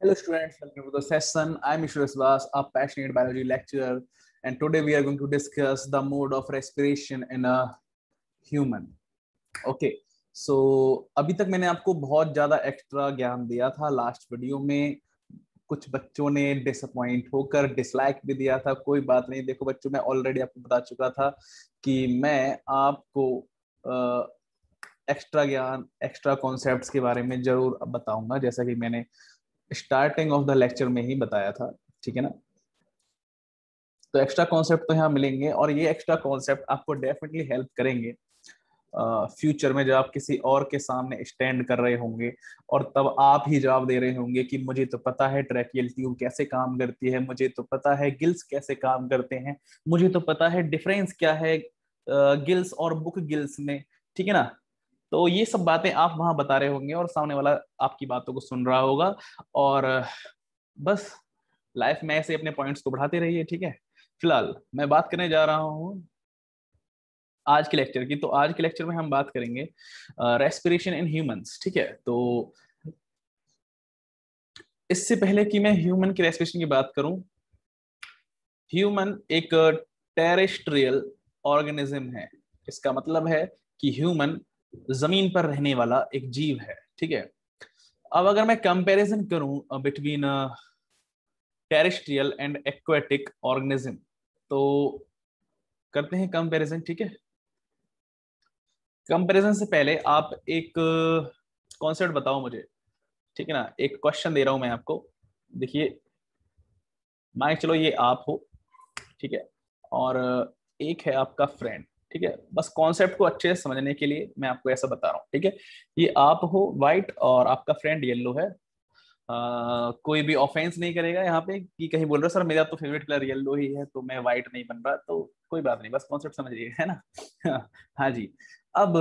Hello students, welcome to the session. I'm Ishwar Svas, a passionate biology lecturer, and today we are going to discuss the mode of respiration in a human. Okay, so अभी तक मैंने आपको बहुत ज़्यादा extra ज्ञान दिया था last video में कुछ बच्चों ने डिसअपॉइंट होकर डिसलाइक भी दिया था कोई बात नहीं देखो बच्चों मैं ऑलरेडी आपको बता चुका था कि मैं आपको एक्स्ट्रा ज्ञान एक्स्ट्रा कॉन्सेप्ट्स के बारे में जरूर बताऊंगा जैसा कि मैंने स्टार्टिंग ऑफ द लेक्चर में ही बताया था ठीक है ना तो एक्स्ट्रा कॉन्सेप्ट तो यहाँ मिलेंगे और ये एक्स्ट्रा कॉन्सेप्ट आपको डेफिनेटली हेल्प करेंगे फ्यूचर uh, में जब आप किसी और के सामने स्टैंड कर रहे होंगे और तब आप ही जवाब दे रहे होंगे कि मुझे तो पता है ट्रैकियल ट्यूब कैसे काम करती है मुझे तो पता है गिल्स कैसे काम करते हैं मुझे तो पता है डिफरेंस क्या है गिल्स और बुक गिल्स में ठीक है ना तो ये सब बातें आप वहां बता रहे होंगे और सामने वाला आपकी बातों को सुन रहा होगा और बस लाइफ में ऐसे अपने पॉइंट्स को बढ़ाते रहिए ठीक है फिलहाल मैं बात करने जा रहा हूँ आज के लेक्चर की तो आज के लेक्चर में हम बात करेंगे रेस्पिरेशन इन ह्यूमंस ठीक है तो इससे पहले कि मैं ह्यूमन की रेस्पिरेशन की बात करूं ह्यूमन एक टेरेस्ट्रियल ऑर्गेनिज्म है इसका मतलब है कि ह्यूमन जमीन पर रहने वाला एक जीव है ठीक है अब अगर मैं कंपैरिजन करूं between terrestrial and aquatic organism तो करते हैं कंपैरिजन ठीक है कंपैरिजन से पहले आप एक कॉन्सेप्ट uh, बताओ मुझे ठीक है ना एक क्वेश्चन दे रहा हूं मैं आपको देखिए माए चलो ये आप हो ठीक है और uh, एक है आपका फ्रेंड ठीक है बस कॉन्सेप्ट को अच्छे से समझने के लिए मैं आपको ऐसा बता रहा हूँ ठीक है ये आप हो वाइट और आपका फ्रेंड येल्लो है आ, कोई भी ऑफेंस नहीं करेगा यहाँ पे कि कहीं बोल रहे सर मेरा तो फेवरेट कलर येलो ही है तो मैं व्हाइट नहीं बन रहा तो कोई बात नहीं बस कॉन्सेप्ट समझिएगा है ना हाँ जी अब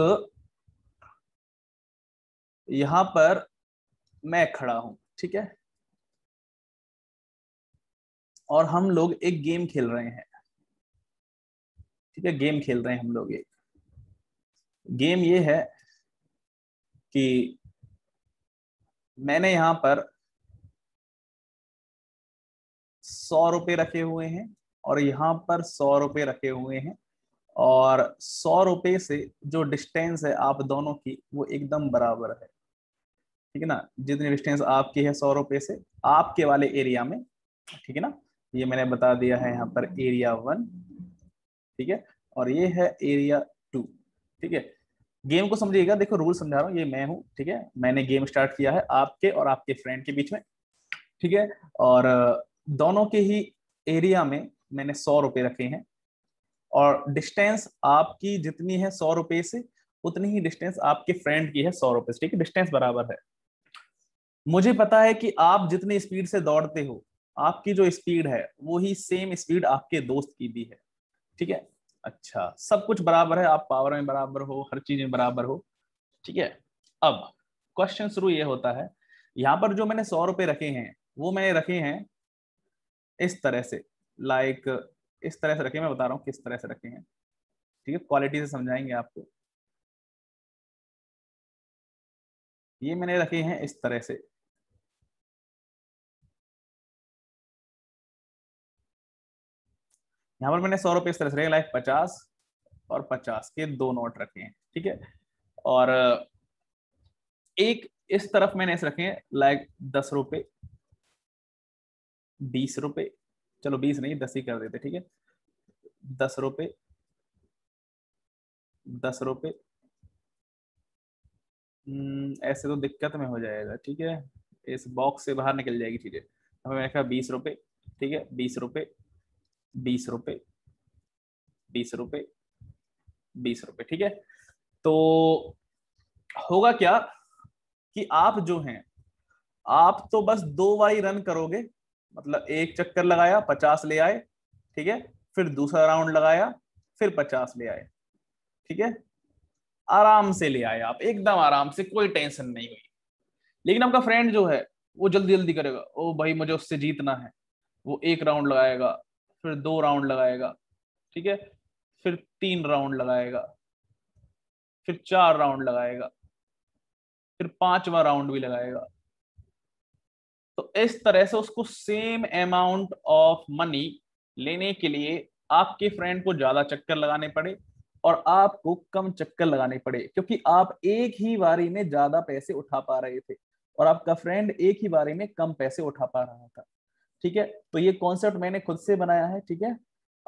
यहाँ पर मैं खड़ा हूं ठीक है और हम लोग एक गेम खेल रहे हैं ठीक है गेम खेल रहे हैं हम लोग एक गेम ये है कि मैंने यहां पर सौ रुपये रखे हुए हैं और यहां पर सौ रुपये रखे हुए हैं और सौ रुपये से जो डिस्टेंस है आप दोनों की वो एकदम बराबर है ठीक है ना जितनी डिस्टेंस आपकी है सौ रुपये से आपके वाले एरिया में ठीक है ना ये मैंने बता दिया है यहाँ पर एरिया वन ठीक है और ये है एरिया टू ठीक है गेम को समझिएगा देखो रूल समझा रहा हूँ ये मैं हूँ ठीक है मैंने गेम स्टार्ट किया है आपके और आपके फ्रेंड के बीच में ठीक है और दोनों के ही एरिया में मैंने सौ रुपए रखे हैं और डिस्टेंस आपकी जितनी है सौ रुपये से उतनी ही डिस्टेंस आपके फ्रेंड की है सौ रुपए से ठीक है डिस्टेंस बराबर है मुझे पता है कि आप जितनी स्पीड से दौड़ते हो आपकी जो स्पीड है वो ही सेम स्पीड आपके दोस्त की भी है ठीक है अच्छा सब कुछ बराबर है आप पावर में बराबर हो हर चीज में बराबर हो ठीक है अब क्वेश्चन शुरू ये होता है यहां पर जो मैंने सौ रुपए रखे हैं वो मैंने रखे हैं इस तरह से लाइक इस तरह से रखे मैं बता रहा हूँ किस तरह से रखे हैं ठीक है क्वालिटी से समझाएंगे आपको ये मैंने रखे हैं इस तरह से यहाँ पर मैंने सौ रुपये इस तरह से रखे लाइक पचास और पचास के दो नोट रखे हैं ठीक है और एक इस तरफ मैंने ऐसे रखे हैं लाइक दस रुपए बीस रुपए चलो बीस नहीं दस ही कर देते ठीक है दस रुपए दस रुपये हम्म, ऐसे तो दिक्कत में हो जाएगा ठीक है इस बॉक्स से बाहर निकल जाएगी चीजें हमें रखा बीस रुपए ठीक है बीस रुपये बीस रुपए बीस रुपए बीस रुपए ठीक है तो होगा क्या कि आप जो हैं आप तो बस दो बारी रन करोगे मतलब एक चक्कर लगाया पचास ले आए ठीक है फिर दूसरा राउंड लगाया फिर पचास ले आए ठीक है आराम से ले आए आप एकदम आराम से कोई टेंशन नहीं हुई लेकिन आपका फ्रेंड जो है वो जल्दी जल्दी करेगा ओ भाई मुझे उससे जीतना है वो एक राउंड लगाएगा फिर दो राउंड लगाएगा ठीक है फिर तीन राउंड लगाएगा फिर चार राउंड लगाएगा फिर पांचवा राउंड भी लगाएगा तो इस तरह से उसको सेम अमाउंट ऑफ मनी लेने के लिए आपके फ्रेंड को ज्यादा चक्कर लगाने पड़े और आपको कम चक्कर लगाने पड़े क्योंकि आप एक ही बारी में ज्यादा पैसे उठा पा रहे थे और आपका फ्रेंड एक ही बारी में कम पैसे उठा पा रहा था ठीक है तो ये कॉन्सेप्ट मैंने खुद से बनाया है ठीक है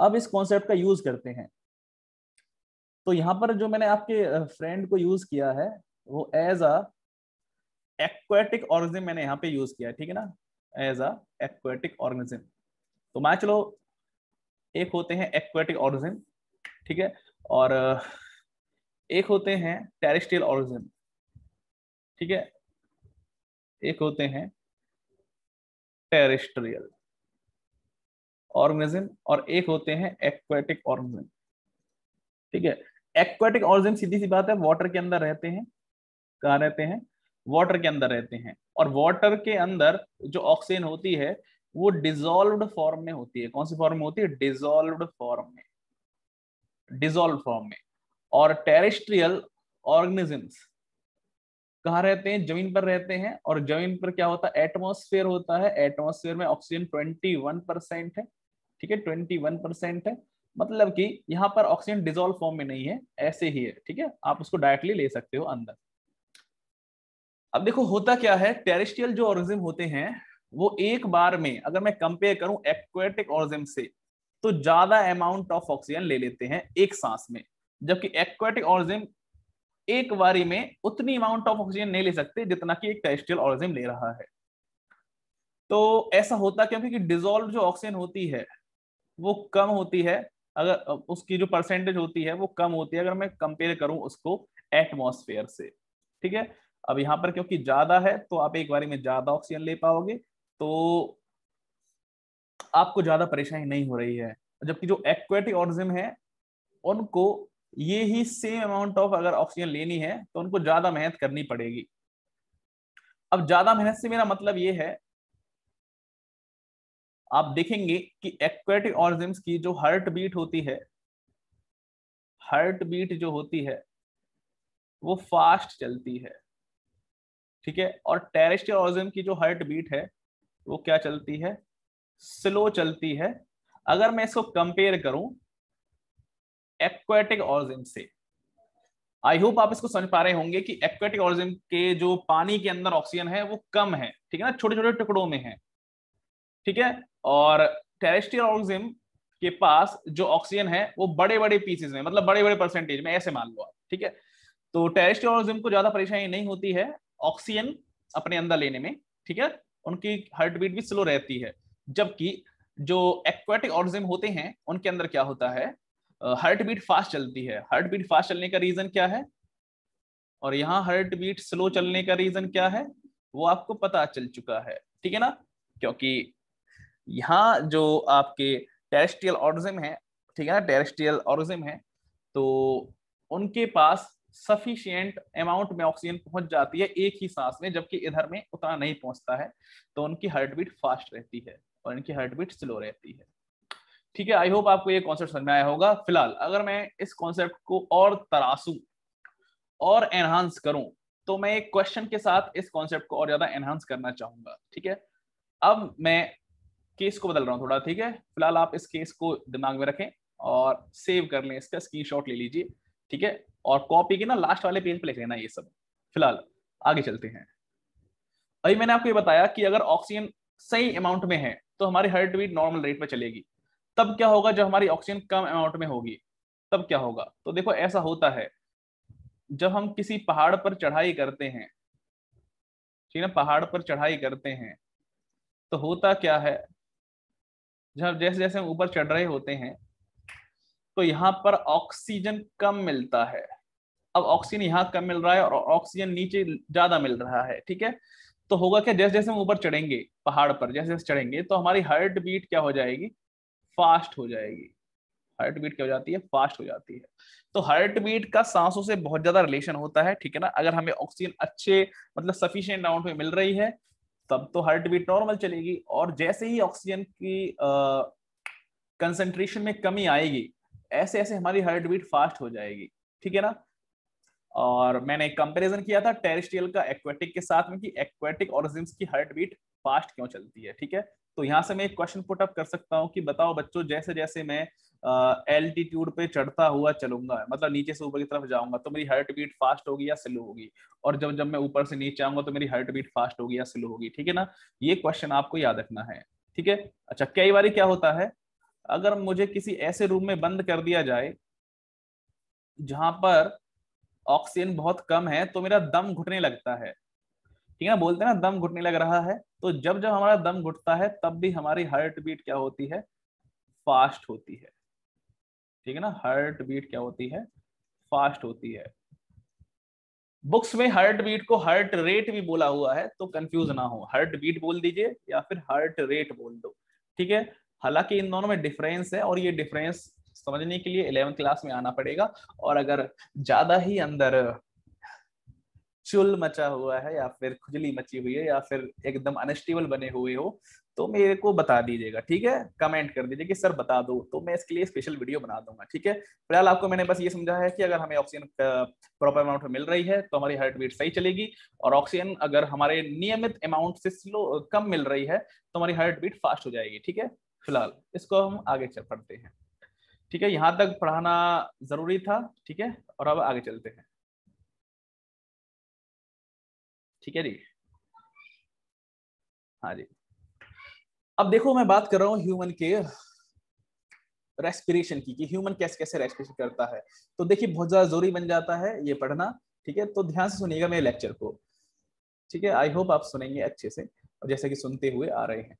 अब इस कॉन्सेप्ट का यूज करते हैं तो यहां पर जो मैंने आपके फ्रेंड को यूज किया है वो एज अ एक्वेटिक ऑर्गेनिज्म मैंने यहां पे यूज किया ठीक है ना एज अ एक्वेटिक ऑर्गेनिज्म तो मैं चलो एक होते हैं एक्वेटिक ऑर्गेनिज्म ठीक है और एक होते हैं टेरिस्ट्रियल ऑर्गेनिज्म ठीक है एक होते हैं टेरिस्ट्रियल ऑर्गेनिज्म और एक होते हैं एक्वेटिक ऑर्गेनिज्म ठीक है एक्वेटिक ऑर्गेनिज्म सीधी सी बात है वाटर के अंदर रहते हैं कहा रहते हैं वाटर के अंदर रहते हैं और वाटर के अंदर जो ऑक्सीजन होती है वो डिजोल्व फॉर्म में होती है कौन सी फॉर्म में होती है डिजोल्व फॉर्म में डिजोल्व फॉर्म में और टेरिस्ट्रियल ऑर्गेनिजम्स कहा रहते हैं जमीन पर रहते हैं और जमीन पर क्या होता है एटमोस्फेयर होता है एटमोस्फेयर में ऑक्सीजन ट्वेंटी परसेंट है ठीक है 21 परसेंट है मतलब कि यहाँ पर ऑक्सीजन डिजोल्व फॉर्म में नहीं है ऐसे ही है ठीक है आप उसको डायरेक्टली ले सकते हो अंदर अब देखो होता क्या है टेरिस्टियल जो ऑर्गेनिज्म होते हैं वो एक बार में अगर मैं कंपेयर करूं एक्वेटिक ऑर्गेनिज्म से तो ज्यादा अमाउंट ऑफ ऑक्सीजन ले लेते हैं एक सांस में जबकि एक्वेटिक ऑर्गेनिज्म एक बारी में उतनी अमाउंट ऑफ ऑक्सीजन नहीं ले सकते जितना कि एक टेस्टियल ऑर्गेनिज्म ले रहा है तो ऐसा होता क्यों क्योंकि डिजोल्व जो ऑक्सीजन होती है वो कम होती है अगर उसकी जो परसेंटेज होती है वो कम होती है अगर मैं कंपेयर करूं उसको एटमॉस्फेयर से ठीक है अब यहां पर क्योंकि ज्यादा है तो आप एक बारी में ज्यादा ऑक्सीजन ले पाओगे तो आपको ज्यादा परेशानी नहीं हो रही है जबकि जो एक्वेटिक ऑर्गेनिज्म है उनको ये ही सेम अमाउंट ऑफ अगर ऑक्सीजन लेनी है तो उनको ज्यादा मेहनत करनी पड़ेगी अब ज्यादा मेहनत से मेरा मतलब ये है आप देखेंगे कि एक्वेटिक ऑर्गेनिम्स की जो हर्ट बीट होती है हर्ट बीट जो होती है वो फास्ट चलती है ठीक है और टेरेस्ट्रियल ऑर्जिम की जो हर्ट बीट है वो क्या चलती है स्लो चलती है अगर मैं इसको कंपेयर करूं एक्वेटिक ऑर्जिन से आई होप आप इसको समझ पा रहे होंगे कि एक्वेटिक ऑर्जिन के जो पानी के अंदर ऑक्सीजन है वो कम है ठीक है ना छोटे छोटे टुकड़ों में है ठीक है और टेरेस्ट्रियल ऑर्गेनिज्म के पास जो ऑक्सीजन है वो बड़े बड़े पीसेज में मतलब बड़े बड़े परसेंटेज में ऐसे मान लो आप ठीक है तो टेरेस्ट्रियल ऑर्गेनिज्म को ज्यादा परेशानी नहीं होती है ऑक्सीजन अपने अंदर लेने में ठीक है उनकी हार्ट बीट भी स्लो रहती है जबकि जो एक्वेटिक ऑर्जिम होते हैं उनके अंदर क्या होता है हार्ट बीट फास्ट चलती है हार्ट बीट फास्ट चलने का रीजन क्या है और यहाँ हार्ट बीट स्लो चलने का रीजन क्या है वो आपको पता चल चुका है ठीक है ना क्योंकि यहाँ जो आपके टेरेस्ट्रियल ऑर्गेनिज्म है ठीक है ना टेरेस्ट्रियल ऑर्गेनिज्म है तो उनके पास सफिशियंट अमाउंट में ऑक्सीजन पहुंच जाती है एक ही सांस में जबकि इधर में उतना नहीं पहुंचता है तो उनकी हार्ट बीट फास्ट रहती है और इनकी हार्ट बीट स्लो रहती है ठीक है आई होप आपको ये कॉन्सेप्ट समझ में आया होगा फिलहाल अगर मैं इस कॉन्सेप्ट को और तरासू और एनहांस करूं तो मैं एक क्वेश्चन के साथ इस कॉन्सेप्ट को और ज्यादा एनहांस करना चाहूंगा ठीक है अब मैं केस को बदल रहा हूं थोड़ा ठीक है फिलहाल आप इस केस को दिमाग में रखें और सेव कर लें इसका स्क्रीन ले लीजिए ठीक है और कॉपी के ना लास्ट वाले पेज पे लिख लेना ये सब फिलहाल आगे चलते हैं अभी मैंने आपको ये बताया कि अगर ऑक्सीजन सही अमाउंट में है तो हमारी हर्ट बीट नॉर्मल रेट पर चलेगी तब क्या होगा जब हमारी ऑक्सीजन कम अमाउंट में होगी तब क्या होगा तो देखो ऐसा होता है जब हम किसी पहाड़ पर चढ़ाई करते हैं ठीक है पहाड़ पर चढ़ाई करते हैं तो होता क्या है जब जैसे जैसे हम ऊपर चढ़ रहे होते हैं तो यहाँ पर ऑक्सीजन कम मिलता है अब ऑक्सीजन यहाँ कम मिल रहा है और ऑक्सीजन नीचे ज्यादा मिल रहा है ठीक है तो होगा क्या जैसे जैसे हम ऊपर चढ़ेंगे पहाड़ पर जैसे जैसे चढ़ेंगे तो हमारी हार्ट बीट क्या हो जाएगी फास्ट हो जाएगी हार्ट बीट क्या हो जाती है फास्ट हो जाती है तो हार्ट बीट का सांसों से बहुत ज्यादा रिलेशन होता है ठीक है ना अगर हमें ऑक्सीजन अच्छे मतलब सफिशियंट अमाउंट में मिल रही है तब तो हार्ट बीट नॉर्मल चलेगी और जैसे ही ऑक्सीजन की कंसेंट्रेशन में कमी आएगी ऐसे ऐसे हमारी हार्ट बीट फास्ट हो जाएगी ठीक है ना और मैंने कंपेरिजन किया था टेरिस्टियल का एक्वेटिक के साथ में कि एक्वेटिक ऑर्गेनिम्स की हार्ट बीट फास्ट क्यों चलती है ठीक है तो यहाँ से मैं एक क्वेश्चन पुटअप कर सकता हूँ कि बताओ बच्चों जैसे जैसे मैं एल्टीट्यूड पे चढ़ता हुआ चलूंगा मतलब नीचे से ऊपर की तरफ जाऊंगा तो मेरी हार्ट बीट फास्ट होगी या स्लो होगी और जब जब मैं ऊपर से नीचे आऊंगा तो मेरी हार्ट बीट फास्ट होगी या स्लो होगी ठीक है ना ये क्वेश्चन आपको याद रखना है ठीक है अच्छा कई बार क्या होता है अगर मुझे किसी ऐसे रूम में बंद कर दिया जाए जहां पर ऑक्सीजन बहुत कम है तो मेरा दम घुटने लगता है ठीक है बोलते हैं ना दम घुटने लग रहा है तो जब जब हमारा दम घुटता है तब भी हमारी हार्ट बीट क्या होती है फास्ट होती है ठीक है ना हार्ट बीट क्या होती है फास्ट होती है बुक्स में हार्ट बीट को हार्ट रेट भी बोला हुआ है तो कंफ्यूज ना हो हार्ट बीट बोल दीजिए या फिर हार्ट रेट बोल दो ठीक है हालांकि इन दोनों में डिफरेंस है और ये डिफरेंस समझने के लिए इलेवेंथ क्लास में आना पड़ेगा और अगर ज्यादा ही अंदर चुल मचा हुआ है या फिर खुजली मची हुई है या फिर एकदम अनस्टेबल बने हुए हो तो मेरे को बता दीजिएगा ठीक है कमेंट कर दीजिए कि सर बता दो तो मैं इसके लिए स्पेशल वीडियो बना दूंगा ठीक है फिलहाल आपको मैंने बस ये समझा है कि अगर हमें ऑक्सीजन प्रॉपर अमाउंट में मिल रही है तो हमारी हार्ट बीट सही चलेगी और ऑक्सीजन अगर हमारे नियमित अमाउंट से स्लो कम मिल रही है तो हमारी हार्ट बीट फास्ट हो जाएगी ठीक है फिलहाल इसको हम आगे चल पढ़ते हैं ठीक है यहाँ तक पढ़ाना जरूरी था ठीक है और अब आगे चलते हैं ठीक है जी हाँ जी अब देखो मैं बात कर रहा हूं ह्यूमन के रेस्पिरेशन की कि ह्यूमन कैसे कैसे रेस्पिरेशन करता है तो देखिए बहुत ज्यादा जरूरी बन जाता है ये पढ़ना ठीक है तो ध्यान से सुनिएगा मेरे लेक्चर को ठीक है आई होप आप सुनेंगे अच्छे से और जैसा कि सुनते हुए आ रहे हैं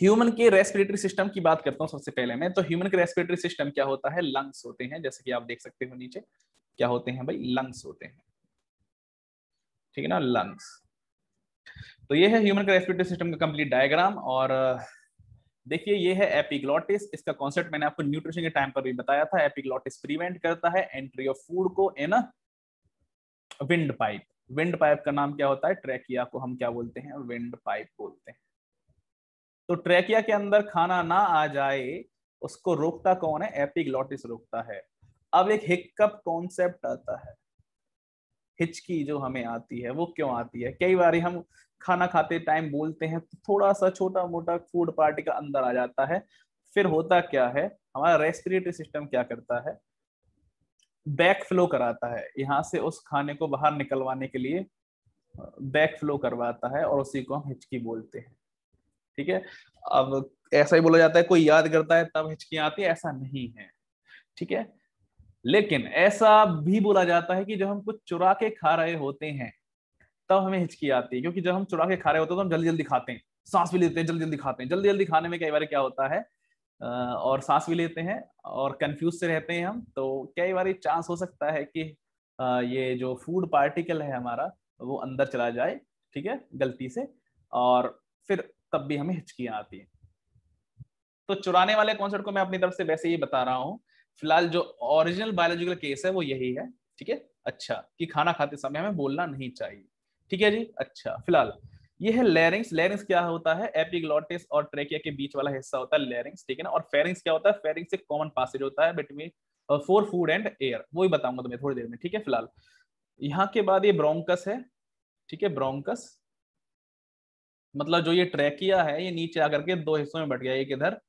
ह्यूमन के रेस्पिरेटरी सिस्टम की बात करता हूँ सबसे पहले मैं तो ह्यूमन के रेस्पिरेटरी सिस्टम क्या होता है लंग्स होते हैं जैसे कि आप देख सकते हो नीचे क्या होते हैं भाई लंग्स होते हैं ठीक है ना लंग्स तो ये है ह्यूमन का रेस्पिरेटरी सिस्टम का कंप्लीट डायग्राम और देखिए ये है एपिग्लॉटिस इसका कॉन्सेप्ट मैंने आपको न्यूट्रिशन के टाइम पर भी बताया था एपिग्लॉटिस प्रिवेंट करता है एंट्री ऑफ फूड को in windpipe windpipe का नाम क्या होता है ट्रैकिया को हम क्या बोलते हैं विंड पाइप बोलते हैं तो ट्रैकिया के अंदर खाना ना आ जाए उसको रोकता कौन है एपिग्लॉटिस रोकता है अब एक हिकअप कॉन्सेप्ट आता है हिचकी जो हमें आती है वो क्यों आती है कई बार हम खाना खाते टाइम बोलते हैं तो थोड़ा सा छोटा मोटा फूड पार्टी का अंदर आ जाता है फिर होता क्या है हमारा रेस्पिरेटरी सिस्टम क्या करता है बैक फ्लो कराता है यहाँ से उस खाने को बाहर निकलवाने के लिए बैक फ्लो करवाता है और उसी को हम हिचकी बोलते हैं ठीक है अब ऐसा ही बोला जाता है कोई याद करता है तब हिचकी आती है ऐसा नहीं है ठीक है लेकिन ऐसा भी बोला जाता है कि जब हम कुछ चुरा के खा रहे होते हैं तब हमें हिचकी आती है क्योंकि जब हम चुरा के खा रहे होते हैं तो हम जल्दी जल्दी खाते हैं सांस भी लेते हैं जल्दी जल्दी खाते हैं जल्दी जल्दी खाने में कई बार क्या होता है और सांस भी लेते हैं और कंफ्यूज से रहते हैं हम तो कई बार चांस हो सकता है कि ये जो फूड पार्टिकल है हमारा वो अंदर चला जाए ठीक है गलती से और फिर तब भी हमें हिचकियां आती है तो चुराने वाले कॉन्सेप्ट को मैं अपनी तरफ से वैसे ही बता रहा हूँ फिलहाल जो ओरिजिनल बायोलॉजिकल केस है वो यही है ठीक है अच्छा कि खाना खाते समय हमें बोलना नहीं चाहिए ठीक है जी अच्छा फिलहाल ये है लेरिंग्स लेरिंग्स क्या होता है एपिग्लॉटिस और ट्रेकिया के बीच वाला हिस्सा होता है लेरिंग्स ठीक है ना और फेरिंग्स क्या होता है फेरिंग्स एक कॉमन पासेज होता है between for food and air वो ही बताऊंगा तुम्हें थोड़ी देर में ठीक है फिलहाल यहाँ के बाद ये ब्रोंकस है ठीक है ब्रोंकस मतलब जो ये ट्रेकिया है ये नीचे आकर के दो हिस्सों में बट गया एक इधर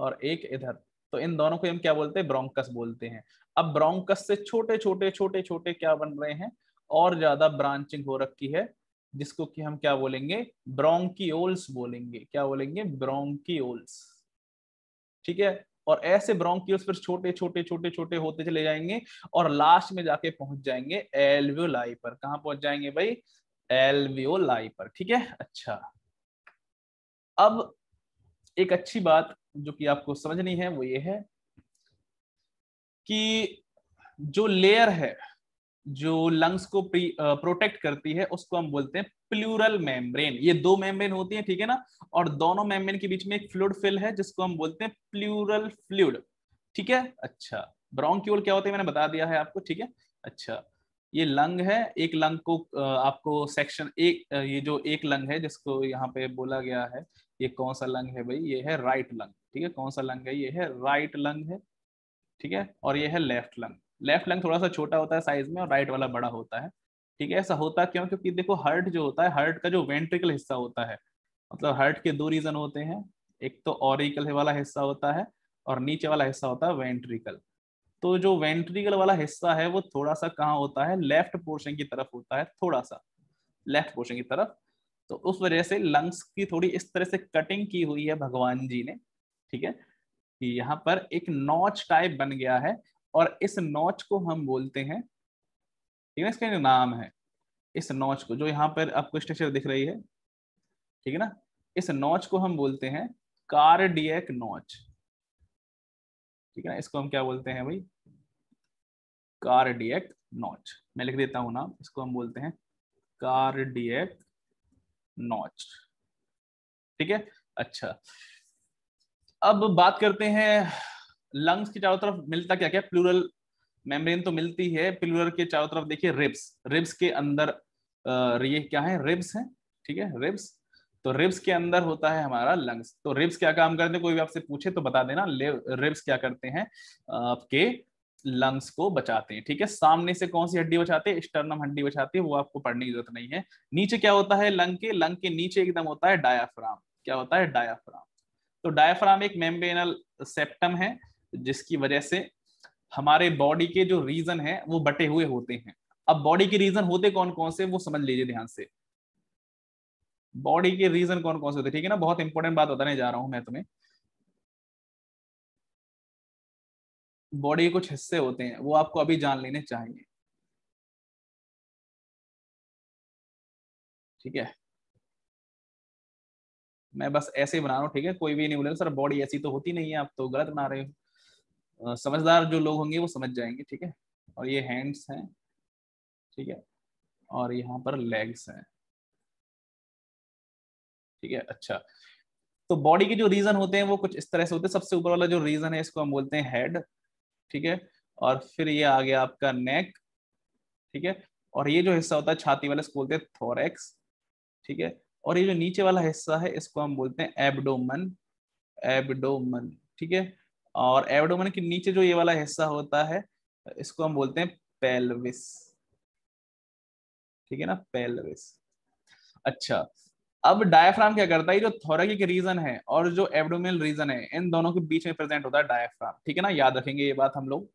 और एक इधर तो इन दोनों को हम क्या बोलते हैं ब्रोंकस बोलते हैं अब ब्रोंकस से छोटे छोटे छोटे छोटे क्या बन रहे हैं और ज्यादा ब्रांचिंग हो रखी है जिसको कि हम क्या बोलेंगे ब्रोंकियोल्स बोलेंगे क्या बोलेंगे ब्रोंकियोल्स ठीक है और ऐसे ब्रोंकियोल्स फिर छोटे छोटे छोटे छोटे होते चले जाएंगे और लास्ट में जाके पहुंच जाएंगे एल्वियोलाई पर कहा पहुंच जाएंगे भाई एल्वियोलाई पर ठीक है अच्छा अब एक अच्छी बात जो कि आपको समझनी है वो ये है कि जो लेयर है जो लंग्स को प्रोटेक्ट करती है उसको हम बोलते हैं प्लूरल मेम्ब्रेन ये दो मेम्ब्रेन होती है ठीक है ना और दोनों मेम्ब्रेन के बीच में एक फ्लूड फिल है जिसको हम बोलते हैं प्लूरल फ्लूड ठीक है अच्छा ब्रोंक्यूल क्या होते हैं मैंने बता दिया है आपको ठीक है अच्छा ये लंग है एक लंग को आपको सेक्शन एक ये जो एक लंग है जिसको यहाँ पे बोला गया है ये कौन सा लंग है भाई ये है राइट लंग ठीक है कौन सा लंग है ये है राइट लंग है ठीक है और ये है लेफ्ट लंग लेफ्ट लंग थोड़ा सा छोटा होता है साइज में और राइट वाला बड़ा होता है ठीक है ऐसा होता क्यों क्योंकि देखो हर्ट जो होता है हर्ट का जो वेंट्रिकल हिस्सा होता है मतलब हर्ट के दो रीजन होते हैं एक तो ऑरिकल वाला हिस्सा होता है और नीचे वाला हिस्सा होता है वेंट्रिकल तो जो वेंट्रिकल वाला हिस्सा है वो थोड़ा सा कहाँ होता है लेफ्ट पोर्शन की तरफ होता है थोड़ा सा लेफ्ट पोर्शन की तरफ तो उस वजह से लंग्स की थोड़ी इस तरह से कटिंग की हुई है भगवान जी ने ठीक है कि पर एक नॉच टाइप बन गया है और इस नॉच को हम बोलते हैं ठीक है इसका नाम है इस नॉच को जो यहां पर आपको स्ट्रक्चर दिख रही है ठीक है ना इस नॉच को हम बोलते हैं कार्डियक नॉच ठीक है ना इसको हम क्या बोलते हैं भाई कार्डियक नॉच मैं लिख देता हूं नाम इसको हम बोलते हैं कार्डियक नॉच ठीक है अच्छा अब बात करते हैं लंग्स के चारों तरफ मिलता क्या क्या प्लूरल मेम्ब्रेन तो मिलती है प्लूरल के चारों तरफ देखिए रिब्स रिब्स के अंदर ये क्या है रिब्स है ठीक है रिब्स तो रिब्स के अंदर होता है हमारा लंग्स तो रिब्स क्या काम करते हैं कोई भी आपसे पूछे तो बता देना रिब्स क्या करते हैं आपके लंग्स को बचाते हैं ठीक है सामने से कौन सी हड्डी बचाते हैं स्टर्नम हड्डी बचाती है वो आपको पढ़ने की जरूरत नहीं है नीचे क्या होता है लंग के लंग के नीचे एकदम होता है डायाफ्राम क्या होता है डायाफ्राम तो डायफ्राम एक मेम्बेनल सेप्टम है जिसकी वजह से हमारे बॉडी के जो रीजन है वो बटे हुए होते हैं अब बॉडी के रीजन होते कौन कौन से वो समझ लीजिए ध्यान से बॉडी के रीजन कौन कौन से होते ठीक है ना बहुत इंपॉर्टेंट बात बताने जा रहा हूं मैं तुम्हें बॉडी के कुछ हिस्से होते हैं वो आपको अभी जान लेने चाहिए ठीक है मैं बस ऐसे ही बना रहा हूँ ठीक है कोई भी नहीं बोले सर बॉडी ऐसी तो होती नहीं है आप तो गलत बना रहे हो समझदार जो लोग होंगे वो समझ जाएंगे ठीक है और ये हैंड्स हैं ठीक है और यहाँ पर लेग्स हैं ठीक है अच्छा तो बॉडी के जो रीजन होते हैं वो कुछ इस तरह से होते हैं सबसे ऊपर वाला जो रीजन है इसको हम बोलते हैं हेड ठीक है और फिर ये आ गया आपका नेक ठीक है और ये जो हिस्सा होता है छाती वाले इसको बोलते हैं थोरेक्स ठीक है और ये जो नीचे वाला हिस्सा है इसको हम बोलते हैं एबडोमन एबडोमन ठीक है और एबडोमन के नीचे जो ये वाला हिस्सा होता है इसको हम बोलते हैं पेल्विस ठीक है ना पेल्विस अच्छा अब डायफ्राम क्या करता है जो थोरेगिक रीजन है और जो एब्डोमिनल रीजन है इन दोनों के बीच में प्रेजेंट होता है डायफ्राम ठीक है ना याद रखेंगे ये बात हम लोग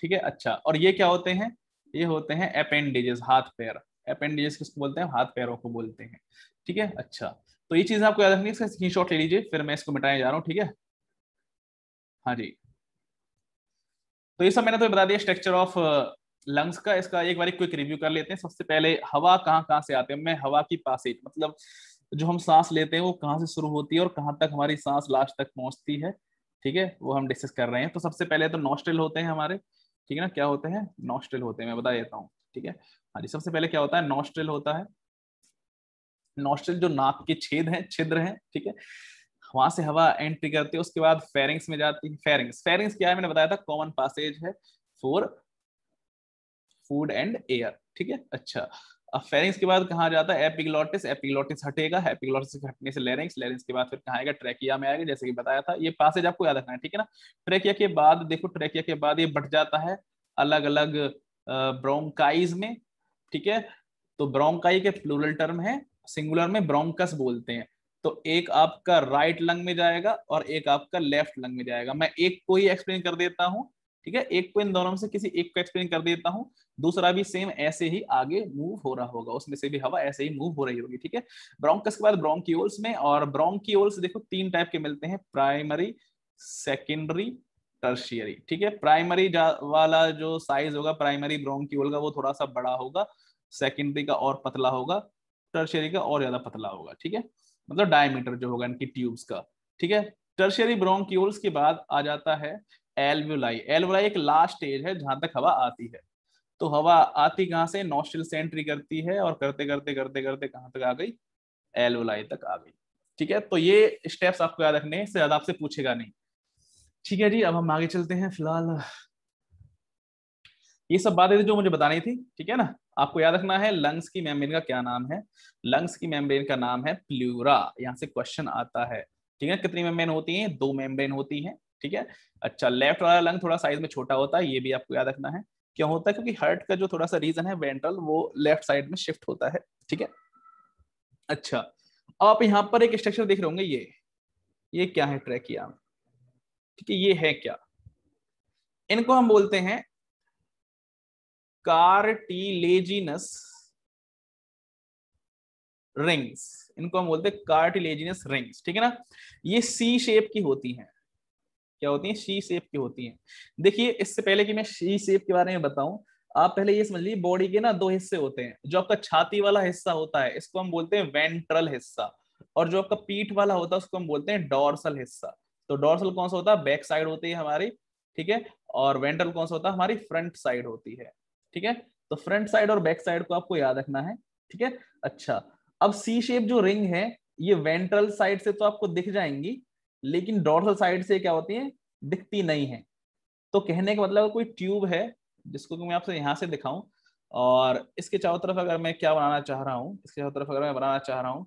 ठीक है अच्छा और ये क्या होते हैं ये होते हैं अपेंडिजेस हाथ पैर अपेंडिजेस किसको बोलते हैं हाथ पैरों को बोलते हैं ठीक है अच्छा तो ये चीज आपको याद रखनी है स्क्रीन शॉट ले लीजिए फिर मैं इसको मिटाने जा रहा हूँ ठीक है हाँ जी तो ये सब मैंने तो बता दिया स्ट्रक्चर ऑफ लंग्स का इसका एक बार क्विक रिव्यू कर लेते हैं सबसे पहले हवा कहाँ कहाँ से आते हैं मैं हवा की पासेज मतलब जो हम सांस लेते हैं वो कहाँ से शुरू होती है और कहाँ तक हमारी सांस लास्ट तक पहुंचती है ठीक है वो हम डिस्कस कर रहे हैं तो सबसे पहले तो नॉस्ट्रल होते हैं हमारे ठीक है ना क्या होते हैं नॉस्ट्रेल होते हैं मैं बता देता हूँ ठीक है हाँ जी सबसे पहले क्या होता है नॉस्ट्रिल होता है नोस्टल जो नाक के छेद हैं छिद्र हैं ठीक है वहां से हवा एंट्री करती है उसके बाद फेरिंग्स में जाती है फेरिंग्स फेरिंग्स क्या है मैंने बताया था कॉमन पासेज है फॉर फूड एंड एयर ठीक है अच्छा अब फेरिंग्स के बाद कहा जाता है एपिग्लॉटिस एपिग्लॉटिस हटेगा एपिग्लॉटिस हटने से लेरिंग्स लेरिंग्स के बाद फिर कहा आएगा ट्रेकिया में आएगा जैसे कि बताया था ये पासेज आपको याद रखना है ठीक है ना ट्रेकिया के बाद देखो ट्रेकिया के बाद ये बट जाता है अलग अलग ब्रोंकाइज में ठीक है तो ब्रोंकाई के प्लूरल टर्म है सिंगुलर में ब्रोंकस बोलते हैं तो एक आपका राइट लंग में जाएगा और एक आपका लेफ्ट लंग में जाएगा मैं एक को ही एक्सप्लेन कर देता हूँ ठीक है एक को इन दोनों में से किसी एक को एक्सप्लेन कर देता हूँ दूसरा भी सेम ऐसे ही आगे मूव हो रहा होगा उसमें से भी हवा ऐसे ही मूव हो रही होगी ठीक है ब्रोंकस के बाद ब्रोंकियोल्स में और ब्रोंकियोल्स देखो तीन टाइप के मिलते हैं प्राइमरी सेकेंडरी टर्शियरी ठीक है प्राइमरी वाला जो साइज होगा प्राइमरी ब्रोंकियोल का वो थोड़ा सा बड़ा होगा सेकेंडरी का और पतला होगा टर्शरी का और ज्यादा पतला होगा ठीक है मतलब डायमीटर जो होगा इनकी ट्यूब्स का ठीक है टर्शरी ब्रोंक्यूल्स के बाद आ जाता है एल्वुलाई एल्वुलाई एक लास्ट स्टेज है जहां तक हवा आती है तो हवा आती कहां से नोस्टल से एंट्री करती है और करते करते करते करते कहां तक आ गई एल्वुलाई तक आ गई ठीक है तो ये स्टेप्स आपको याद रखने से ज्यादा आपसे पूछेगा नहीं ठीक है जी अब हम आगे चलते हैं फिलहाल ये सब बातें थी जो मुझे बतानी थी ठीक है ना आपको याद रखना है लंग्स की मेम्ब्रेन का क्या नाम है लंग्स की मेम्ब्रेन का नाम है प्लूरा यहाँ से क्वेश्चन आता है ठीक है कितनी मेम्ब्रेन होती है दो मेम्ब्रेन होती है ठीक है अच्छा लेफ्ट वाला लंग थोड़ा साइज में छोटा होता है ये भी आपको याद रखना है क्यों होता है क्योंकि हर्ट का जो थोड़ा सा रीजन है वेंट्रल वो लेफ्ट साइड में शिफ्ट होता है ठीक है अच्छा आप यहाँ पर एक स्ट्रक्चर देख रहे होंगे ये ये क्या है ट्रैकिया ठीक है ये है क्या इनको हम बोलते हैं कार्टिलेजिनस रिंग्स इनको हम बोलते हैं कार्टिलेजिनस रिंग्स ठीक है ना ये सी शेप की होती हैं क्या होती हैं सी शेप की होती हैं देखिए इससे पहले कि मैं सी शेप के बारे में बताऊं आप पहले ये समझ लीजिए बॉडी के ना दो हिस्से होते हैं जो आपका छाती वाला हिस्सा होता है इसको हम बोलते हैं वेंट्रल हिस्सा और जो आपका पीठ वाला होता है उसको हम बोलते हैं डॉर्सल हिस्सा तो डॉर्सल कौन सा होता है बैक साइड होती है हमारी ठीक है और वेंट्रल कौन सा होता है हमारी फ्रंट साइड होती है ठीक है तो फ्रंट साइड और बैक साइड को आपको याद रखना है ठीक है अच्छा अब सी शेप जो रिंग है ये वेंट्रल साइड से तो आपको दिख जाएंगी लेकिन डॉर्सल साइड से क्या होती है दिखती नहीं है तो कहने का मतलब कोई ट्यूब है जिसको मैं आपसे यहां से दिखाऊं और इसके चारों तरफ अगर मैं क्या बनाना चाह रहा हूं इसके चारों तरफ अगर मैं बनाना चाह रहा हूं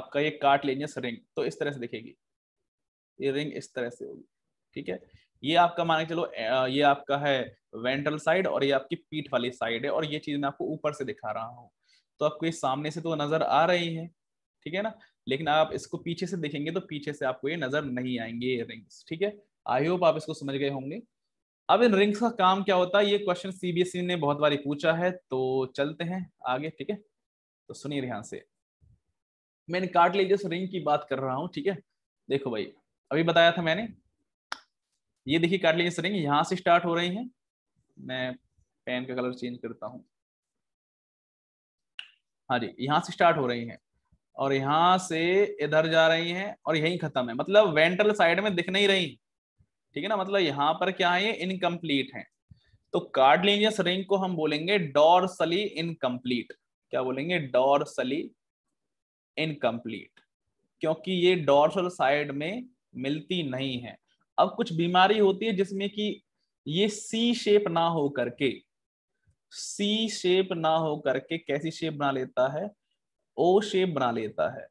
आपका ये काट लेनियस रिंग तो इस तरह से दिखेगी ये रिंग इस तरह से होगी ठीक है ये आपका माना चलो ये आपका है वेंट्रल साइड और ये आपकी पीठ वाली साइड है और ये चीज मैं आपको ऊपर से दिखा रहा हूँ तो आपको ये सामने से तो नजर आ रही है ठीक है ना लेकिन आप इसको पीछे से देखेंगे तो पीछे से आपको ये नजर नहीं आएंगे ये रिंग्स ठीक है आई होप आप इसको समझ गए होंगे अब इन रिंग्स का काम क्या होता है ये क्वेश्चन सीबीएसई e ने बहुत बारी पूछा है तो चलते हैं आगे ठीक है तो सुनिए ध्यान से मैंने कार्टिलेजियस रिंग की बात कर रहा हूँ ठीक है देखो भाई अभी बताया था मैंने ये देखिए कार्टिलेज रिंग यहाँ से स्टार्ट हो रही है मैं पेन का कलर चेंज करता हूँ हाँ जी यहाँ से स्टार्ट हो रही है और यहाँ से इधर जा रही है और यहीं खत्म है मतलब वेंट्रल साइड में दिख नहीं रही ठीक है ना मतलब यहाँ पर क्या है ये इनकम्प्लीट है तो कार्डलिनियस रिंग को हम बोलेंगे डॉर्सली इनकम्प्लीट क्या बोलेंगे डॉर्सली इनकम्प्लीट क्योंकि ये डॉर्सल साइड में मिलती नहीं है अब कुछ बीमारी होती है जिसमें कि ये सी शेप ना हो करके सी शेप ना हो करके कैसी शेप बना लेता है ओ शेप बना लेता है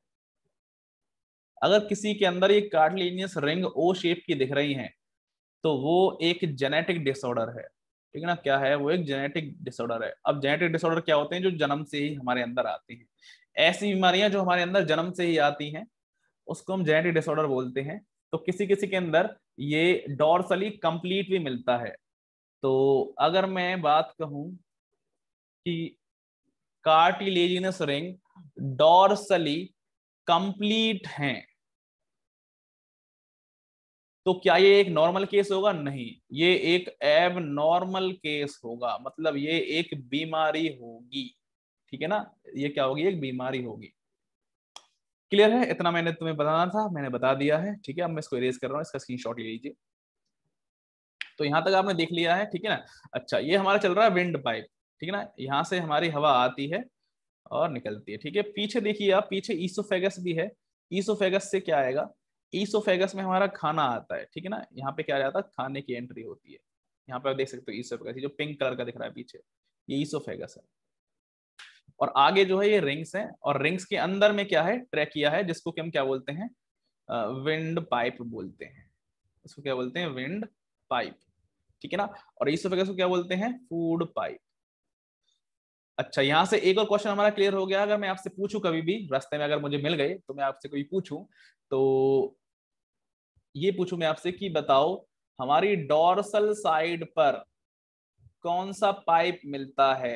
अगर किसी के अंदर ये कार्टिलेनियस रिंग ओ शेप की दिख रही है तो वो एक जेनेटिक डिसऑर्डर है ठीक है ना क्या है वो एक जेनेटिक डिसऑर्डर है अब जेनेटिक डिसऑर्डर क्या होते हैं जो जन्म से ही हमारे अंदर आती हैं ऐसी बीमारियां जो हमारे अंदर जन्म से ही आती हैं उसको हम जेनेटिक डिसऑर्डर बोलते हैं तो किसी किसी के अंदर ये डॉर्सली कंप्लीट भी मिलता है तो अगर मैं बात कहूं कि कार्टिलेजिनस रिंग डॉर्सली कंप्लीट है तो क्या ये एक नॉर्मल केस होगा नहीं ये एक एब नॉर्मल केस होगा मतलब ये एक बीमारी होगी ठीक है ना ये क्या होगी एक बीमारी होगी क्लियर है इतना मैंने तुम्हें बताना था मैंने बता दिया है ठीक है अब मैं इसको इरेज कर रहा हूँ इसका स्क्रीनशॉट ले लीजिए तो यहाँ तक आपने देख लिया है ठीक है ना अच्छा ये हमारा चल रहा है विंड पाइप ठीक है ना यहाँ से हमारी हवा आती है और निकलती है ठीक है पीछे देखिए आप पीछे ईसोफेगस भी है ईसोफेगस से क्या आएगा ईसोफेगस में हमारा खाना आता है ठीक है ना यहाँ पे क्या जाता है खाने की एंट्री होती है यहाँ पे आप देख सकते हो ईसोफेगस जो पिंक कलर का दिख रहा है पीछे ये ईसोफेगस है और आगे जो है ये रिंग्स हैं और रिंग्स के अंदर में क्या है ट्रैक किया है जिसको कि हम क्या बोलते हैं विंड पाइप बोलते हैं इसको क्या बोलते हैं विंड पाइप ठीक है ना और इसोफेगस को क्या बोलते हैं फूड पाइप अच्छा यहाँ से एक और क्वेश्चन हमारा क्लियर हो गया अगर मैं आपसे पूछू कभी भी रास्ते में अगर मुझे मिल गए तो मैं आपसे कभी पूछू तो ये पूछू मैं आपसे कि बताओ हमारी डोर्सल साइड पर कौन सा पाइप मिलता है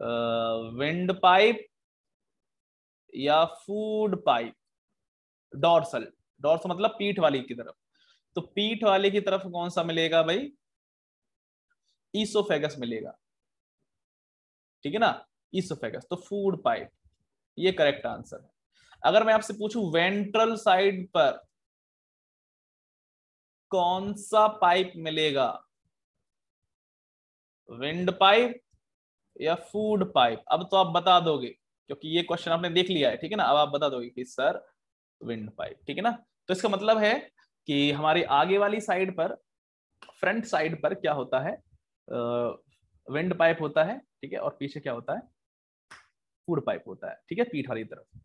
विंड पाइप या फूड पाइप डॉर्सल डॉर्सल मतलब पीठ वाली की तरफ तो पीठ वाले की तरफ कौन सा मिलेगा भाई ईसोफेगस मिलेगा ठीक है ना ईसोफेगस तो फूड पाइप ये करेक्ट आंसर है अगर मैं आपसे पूछूं वेंट्रल साइड पर कौन सा पाइप मिलेगा विंड पाइप या फूड पाइप अब तो आप बता दोगे क्योंकि ये क्वेश्चन आपने देख लिया है ठीक है ना अब आप बता दोगे कि सर विंड पाइप ठीक है ना तो इसका मतलब है कि हमारे आगे वाली साइड पर फ्रंट साइड पर क्या होता है विंड पाइप होता है ठीक है और पीछे क्या होता है फूड पाइप होता है ठीक है पीठ वाली तरफ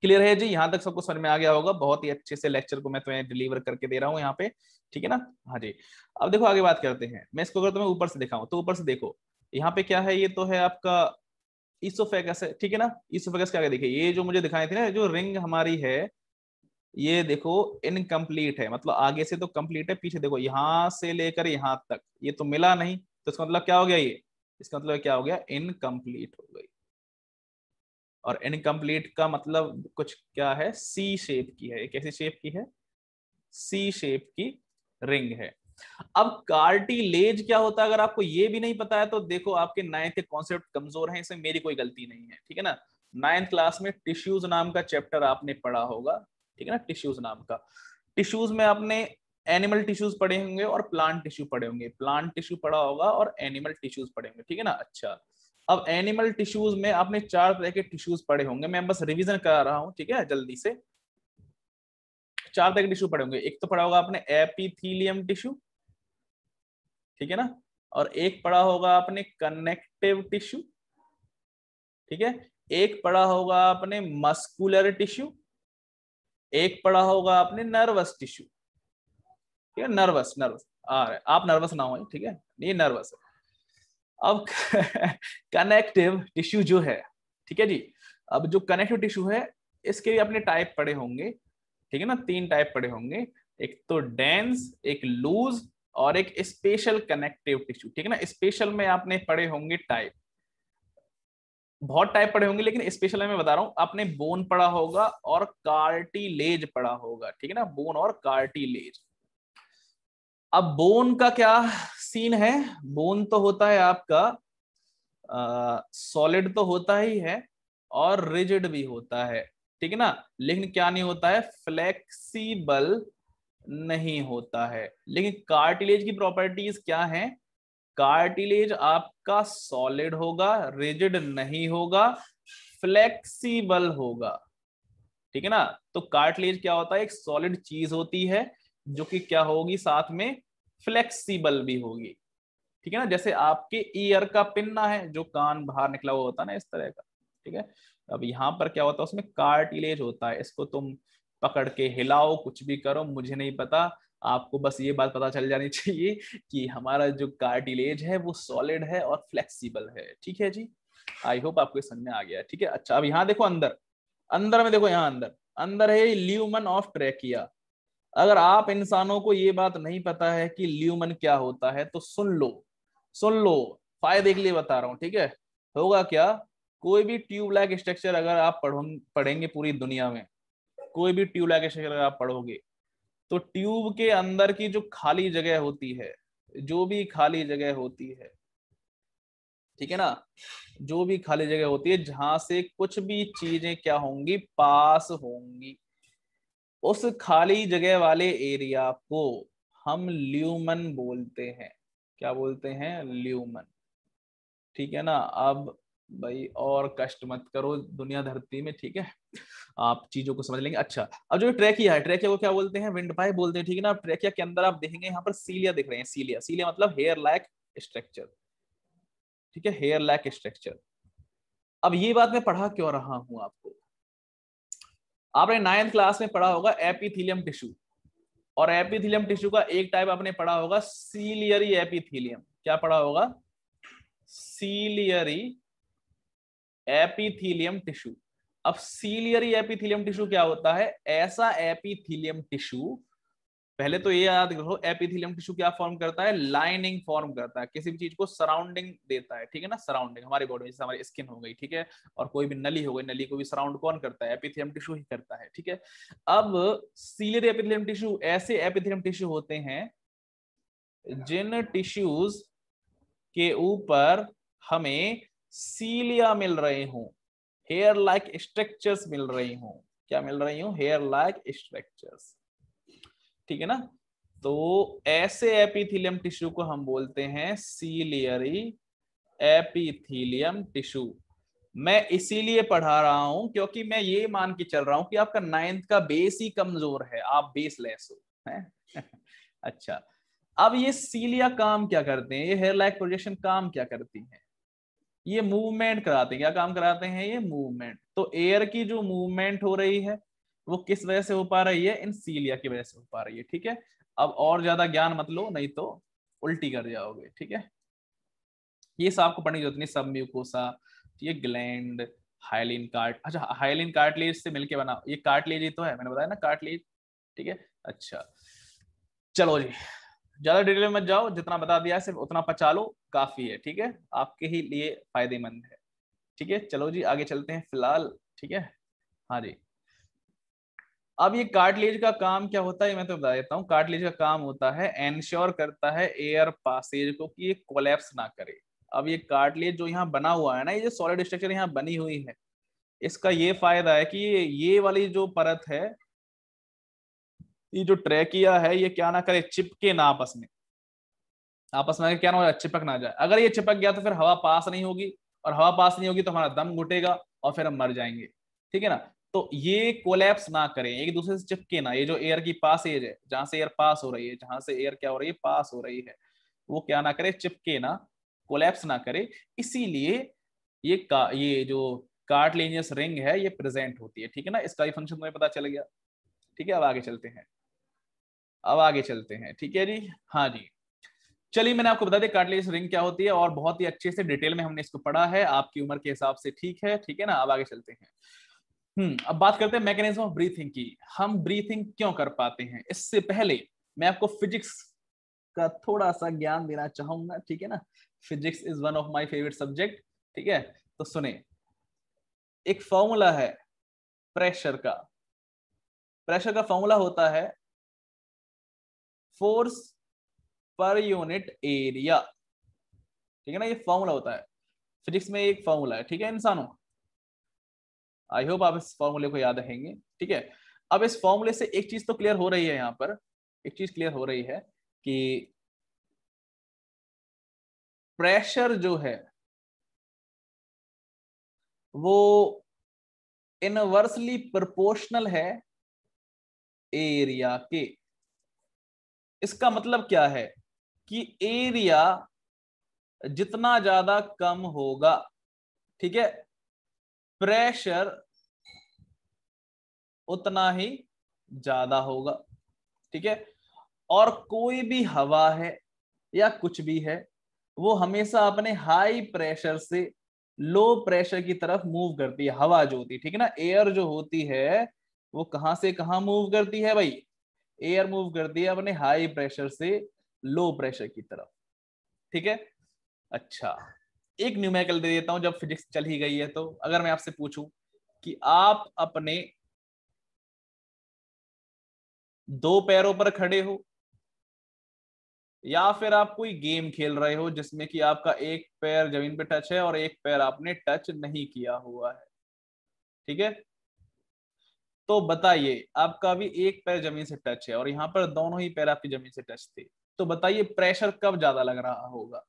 क्लियर है जी यहाँ तक सबको समझ में आ गया होगा बहुत ही अच्छे से लेक्चर को मैं तुम्हें डिलीवर करके दे रहा हूँ यहाँ पे ठीक है ना हाँ जी अब देखो आगे बात करते हैं मैं इसको अगर तुम्हें ऊपर से दिखाऊं तो ऊपर से देखो यहाँ पे क्या है ये तो है आपका इसोफेगस है ठीक है ना इसोफेगस क्या देखिए ये जो मुझे दिखाई थी ना जो रिंग हमारी है ये देखो इनकम्प्लीट है मतलब आगे से तो कम्प्लीट है पीछे देखो यहां से लेकर यहां तक ये तो मिला नहीं तो इसका मतलब क्या हो गया ये इसका मतलब क्या हो गया इनकम्प्लीट हो गई और इनकम्प्लीट का मतलब कुछ क्या है सी शेप की है कैसी शेप की है सी शेप की रिंग है अब कार्टिलेज क्या होता है अगर आपको ये भी नहीं पता है तो देखो आपके नाइन्थ के कॉन्सेप्ट कमजोर हैं इसमें मेरी कोई गलती नहीं है ठीक है ना नाइन्थ क्लास में टिश्यूज नाम का चैप्टर आपने पढ़ा होगा ठीक है ना टिश्यूज नाम का टिश्यूज में आपने एनिमल टिश्यूज पढ़े होंगे और प्लांट टिश्यू पढ़े होंगे प्लांट टिश्यू पढ़ा होगा और एनिमल टिश्यूज पढ़े होंगे ठीक है ना अच्छा अब एनिमल टिश्यूज में आपने चार तरह के टिश्यूज पढ़े होंगे मैं बस रिविजन करा रहा हूँ ठीक है जल्दी से चार तरह के टिश्यू पढ़े होंगे एक तो पढ़ा होगा आपने एपीथीलियम टिश्यू ठीक है ना और एक पढ़ा होगा आपने कनेक्टिव टिश्यू ठीक है एक पढ़ा होगा आपने मस्कुलर टिश्यू एक पढ़ा होगा आपने नर्वस टिश्यू ठीक है नर्वस नर्वस आ रहे आप नर्वस ना हो ठीक है ये नर्वस है अब कनेक्टिव टिश्यू जो है ठीक है जी अब जो कनेक्टिव टिश्यू है इसके भी अपने टाइप पड़े होंगे ठीक है ना तीन टाइप पड़े होंगे एक तो डेंस एक लूज और एक स्पेशल कनेक्टिव टिश्यू ठीक है ना स्पेशल में आपने पढ़े होंगे टाइप बहुत टाइप पढ़े होंगे लेकिन स्पेशल में बता रहा हूँ आपने बोन पढ़ा होगा और कार्टिलेज पढ़ा होगा ठीक है ना बोन और कार्टिलेज अब बोन का क्या सीन है बोन तो होता है आपका सॉलिड तो होता ही है और रिजिड भी होता है ठीक है ना लेकिन क्या नहीं होता है फ्लेक्सीबल नहीं होता है लेकिन कार्टिलेज की प्रॉपर्टीज क्या है कार्टिलेज आपका सॉलिड होगा रिजिड नहीं होगा फ्लेक्सिबल होगा ठीक है ना तो कार्टिलेज क्या होता है एक सॉलिड चीज होती है जो कि क्या होगी साथ में फ्लेक्सिबल भी होगी ठीक है ना जैसे आपके ईयर का पिन्ना है जो कान बाहर निकला हुआ होता है ना इस तरह का ठीक है अब यहां पर क्या होता है उसमें कार्टिलेज होता है इसको तुम पकड़ के हिलाओ कुछ भी करो मुझे नहीं पता आपको बस ये बात पता चल जानी चाहिए कि हमारा जो कार्टिलेज है वो सॉलिड है और फ्लेक्सिबल है ठीक है जी आई होप आपको समझ में आ गया ठीक है अच्छा अब यहाँ देखो अंदर अंदर में देखो यहाँ अंदर अंदर है ल्यूमन ऑफ ट्रैकिया अगर आप इंसानों को ये बात नहीं पता है कि ल्यूमन क्या होता है तो सुन लो सुन लो फायदे के लिए बता रहा हूँ ठीक है होगा क्या कोई भी ट्यूबलैक स्ट्रक्चर अगर आप पढ़ेंगे पूरी दुनिया में कोई भी ट्यूब लैकेशन अगर आप पढ़ोगे तो ट्यूब के अंदर की जो खाली जगह होती है जो भी खाली जगह होती है ठीक है ना जो भी खाली जगह होती है जहां से कुछ भी चीजें क्या होंगी पास होंगी उस खाली जगह वाले एरिया को हम ल्यूमन बोलते हैं क्या बोलते हैं ल्यूमन ठीक है ना अब भाई और कष्ट मत करो दुनिया धरती में ठीक है आप चीजों को समझ लेंगे अच्छा अब जो ट्रैकिया है ट्रैकिया को क्या बोलते हैं विंड पाइप बोलते हैं ठीक है ना ट्रैकिया के अंदर आप देखेंगे यहाँ पर सीलिया दिख रहे हैं सीलिया सीलिया मतलब हेयर लैक स्ट्रक्चर ठीक है हेयर लैक स्ट्रक्चर अब ये बात मैं पढ़ा क्यों रहा हूं आपको आपने नाइन्थ क्लास में पढ़ा होगा एपीथिलियम टिश्यू और एपीथिलियम टिश्यू का एक टाइप आपने पढ़ा होगा सीलियरी एपीथिलियम क्या पढ़ा होगा सीलियरी एपिथीलियम टिश्यू अब सीलियरी एपिथीलियम टिश्यू क्या होता है ऐसा एपिथीलियम टिश्यू पहले तो ये याद रखो एपिथीलियम टिश्यू क्या फॉर्म करता है लाइनिंग फॉर्म करता है किसी भी चीज को सराउंडिंग देता है ठीक है ना सराउंडिंग हमारी बॉडी में जैसे हमारी स्किन हो गई ठीक है और कोई भी नली हो गई नली को भी सराउंड कौन करता है एपिथीलियम टिश्यू ही करता है ठीक है अब सीलियरी एपीथीलियम टिश्यू ऐसे एपीथीलियम टिश्यू होते हैं जिन टिश्यूज के ऊपर हमें सीलिया मिल रहे हों हेयर लाइक स्ट्रक्चर्स मिल रही हों क्या मिल रही हूँ हेयर लाइक स्ट्रक्चर्स ठीक है ना तो ऐसे एपिथिलियम टिश्यू को हम बोलते हैं सीलियरी एपिथिलियम टिश्यू मैं इसीलिए पढ़ा रहा हूं क्योंकि मैं ये मान के चल रहा हूं कि आपका नाइन्थ का बेस ही कमजोर है आप बेस लेस हो है अच्छा अब ये सीलिया काम क्या करते हैं ये हेयर लाइक प्रोजेक्शन काम क्या करती है ये मूवमेंट कराते हैं क्या काम कराते हैं ये मूवमेंट तो एयर की जो मूवमेंट हो रही है वो किस वजह से हो पा रही है इन सीलिया की वजह से हो पा रही है ठीक है अब और ज्यादा ज्ञान मत लो नहीं तो उल्टी कर जाओगे ठीक है ये सब आपको पढ़ने की जरूरत नहीं सब म्यूकोसा ये ग्लैंड हाइलिन कार्ट अच्छा हाइलिन कार्टलेज से मिलके बना ये कार्टलेज ही तो है मैंने बताया ना कार्टलेज ठीक है अच्छा चलो जी ज्यादा डिटेल में मत जाओ जितना बता दिया सिर्फ उतना पचा लो काफी है ठीक है आपके ही लिए फायदेमंद है ठीक है चलो जी आगे चलते हैं फिलहाल ठीक है हाँ जी अब ये कार्टलेज का काम क्या होता है मैं तो बता देता हूँ कार्टलेज का काम होता है एनश्योर करता है एयर पासेज को कि ये कोलेप्स ना करे अब ये कार्टलेज जो यहाँ बना हुआ है ना ये जो सॉलिड स्ट्रक्चर यहाँ बनी हुई है इसका ये फायदा है कि ये वाली जो परत है ये जो ट्रैकिया है ये क्या ना करे चिपके ना आपस में आपस में क्या ना हो जाए चिपक ना जाए अगर ये चिपक गया तो फिर हवा पास नहीं होगी और हवा पास नहीं होगी तो हमारा दम घुटेगा और फिर हम मर जाएंगे ठीक है ना तो ये कोलैप्स ना करें एक दूसरे से चिपके ना ये जो एयर की पास एज है जहां से एयर पास हो रही है जहां से एयर क्या हो रही है पास हो रही है वो क्या ना करे चिपके ना कोलैप्स ना करे इसीलिए ये का ये जो कार्टलेनियस रिंग है ये प्रेजेंट होती है ठीक है ना इसका फंक्शन तुम्हें तो पता चल गया ठीक है अब आगे चलते हैं अब आगे चलते हैं ठीक है जी हाँ जी चलिए मैंने आपको बता दिया कार्टिलेज रिंग क्या होती है और बहुत ही अच्छे से डिटेल में हमने इसको पढ़ा है आपकी उम्र के हिसाब से ठीक है ठीक है ना अब आगे चलते हैं हम्म अब बात करते हैं मैकेनिज्म ऑफ ब्रीथिंग की हम ब्रीथिंग क्यों कर पाते हैं इससे पहले मैं आपको फिजिक्स का थोड़ा सा ज्ञान देना चाहूंगा ठीक है ना physics is one of my favourite subject ठीक है तो सुने एक फॉर्मूला है प्रेशर का प्रेशर का फॉर्मूला होता है फोर्स पर यूनिट एरिया ठीक है ना ये फॉर्मूला होता है फिजिक्स में एक फॉर्मूला है ठीक है इंसानों आई होप आप इस फॉर्मूले को याद रखेंगे ठीक है अब इस फॉर्मूले से एक चीज तो क्लियर हो रही है यहां पर एक चीज क्लियर हो रही है कि प्रेशर जो है वो इनवर्सली प्रोपोर्शनल है एरिया के इसका मतलब क्या है कि एरिया जितना ज्यादा कम होगा ठीक है प्रेशर उतना ही ज्यादा होगा ठीक है और कोई भी हवा है या कुछ भी है वो हमेशा अपने हाई प्रेशर से लो प्रेशर की तरफ मूव करती है हवा जो होती है ठीक है ना एयर जो होती है वो कहाँ से कहाँ मूव करती है भाई एयर मूव कर दिया अपने हाई प्रेशर से लो प्रेशर की तरफ ठीक है अच्छा एक न्यूमेरिकल दे देता हूं जब फिजिक्स चल ही गई है तो अगर मैं आपसे पूछूं कि आप अपने दो पैरों पर खड़े हो या फिर आप कोई गेम खेल रहे हो जिसमें कि आपका एक पैर जमीन पे टच है और एक पैर आपने टच नहीं किया हुआ है ठीक है तो बताइए आपका भी एक पैर जमीन से टच है और यहाँ पर दोनों ही पैर आपकी जमीन से टच थे तो बताइए प्रेशर कब ज्यादा लग रहा होगा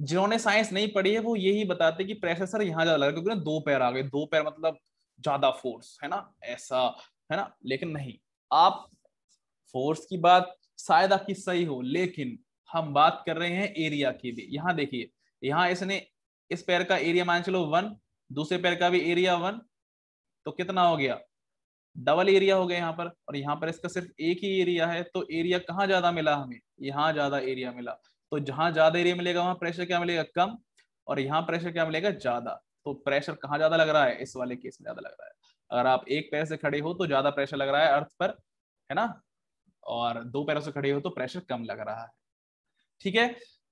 जिन्होंने साइंस नहीं पढ़ी है वो यही बताते कि प्रेशर सर यहाँ ज्यादा लग रहा है क्योंकि दो पैर आ गए दो पैर मतलब ज्यादा फोर्स है ना ऐसा है ना लेकिन नहीं आप फोर्स की बात शायद आपकी सही हो लेकिन हम बात कर रहे हैं एरिया की भी यहाँ देखिए यहाँ इसने इस पैर का एरिया मान चलो वन दूसरे पैर का भी एरिया वन तो कितना हो गया डबल एरिया हो गया यहाँ पर और यहाँ पर इसका सिर्फ एक ही एरिया है तो एरिया कहाँ ज्यादा मिला हमें यहाँ ज्यादा एरिया मिला तो जहां ज्यादा एरिया मिलेगा वहां प्रेशर क्या मिलेगा कम और यहाँ प्रेशर क्या मिलेगा ज्यादा तो प्रेशर कहाँ ज्यादा लग रहा है इस वाले केस में ज्यादा लग रहा है अगर आप एक पैर से खड़े हो तो ज्यादा प्रेशर लग रहा है अर्थ पर है ना और दो पैरों से खड़े हो तो प्रेशर कम लग रहा है ठीक है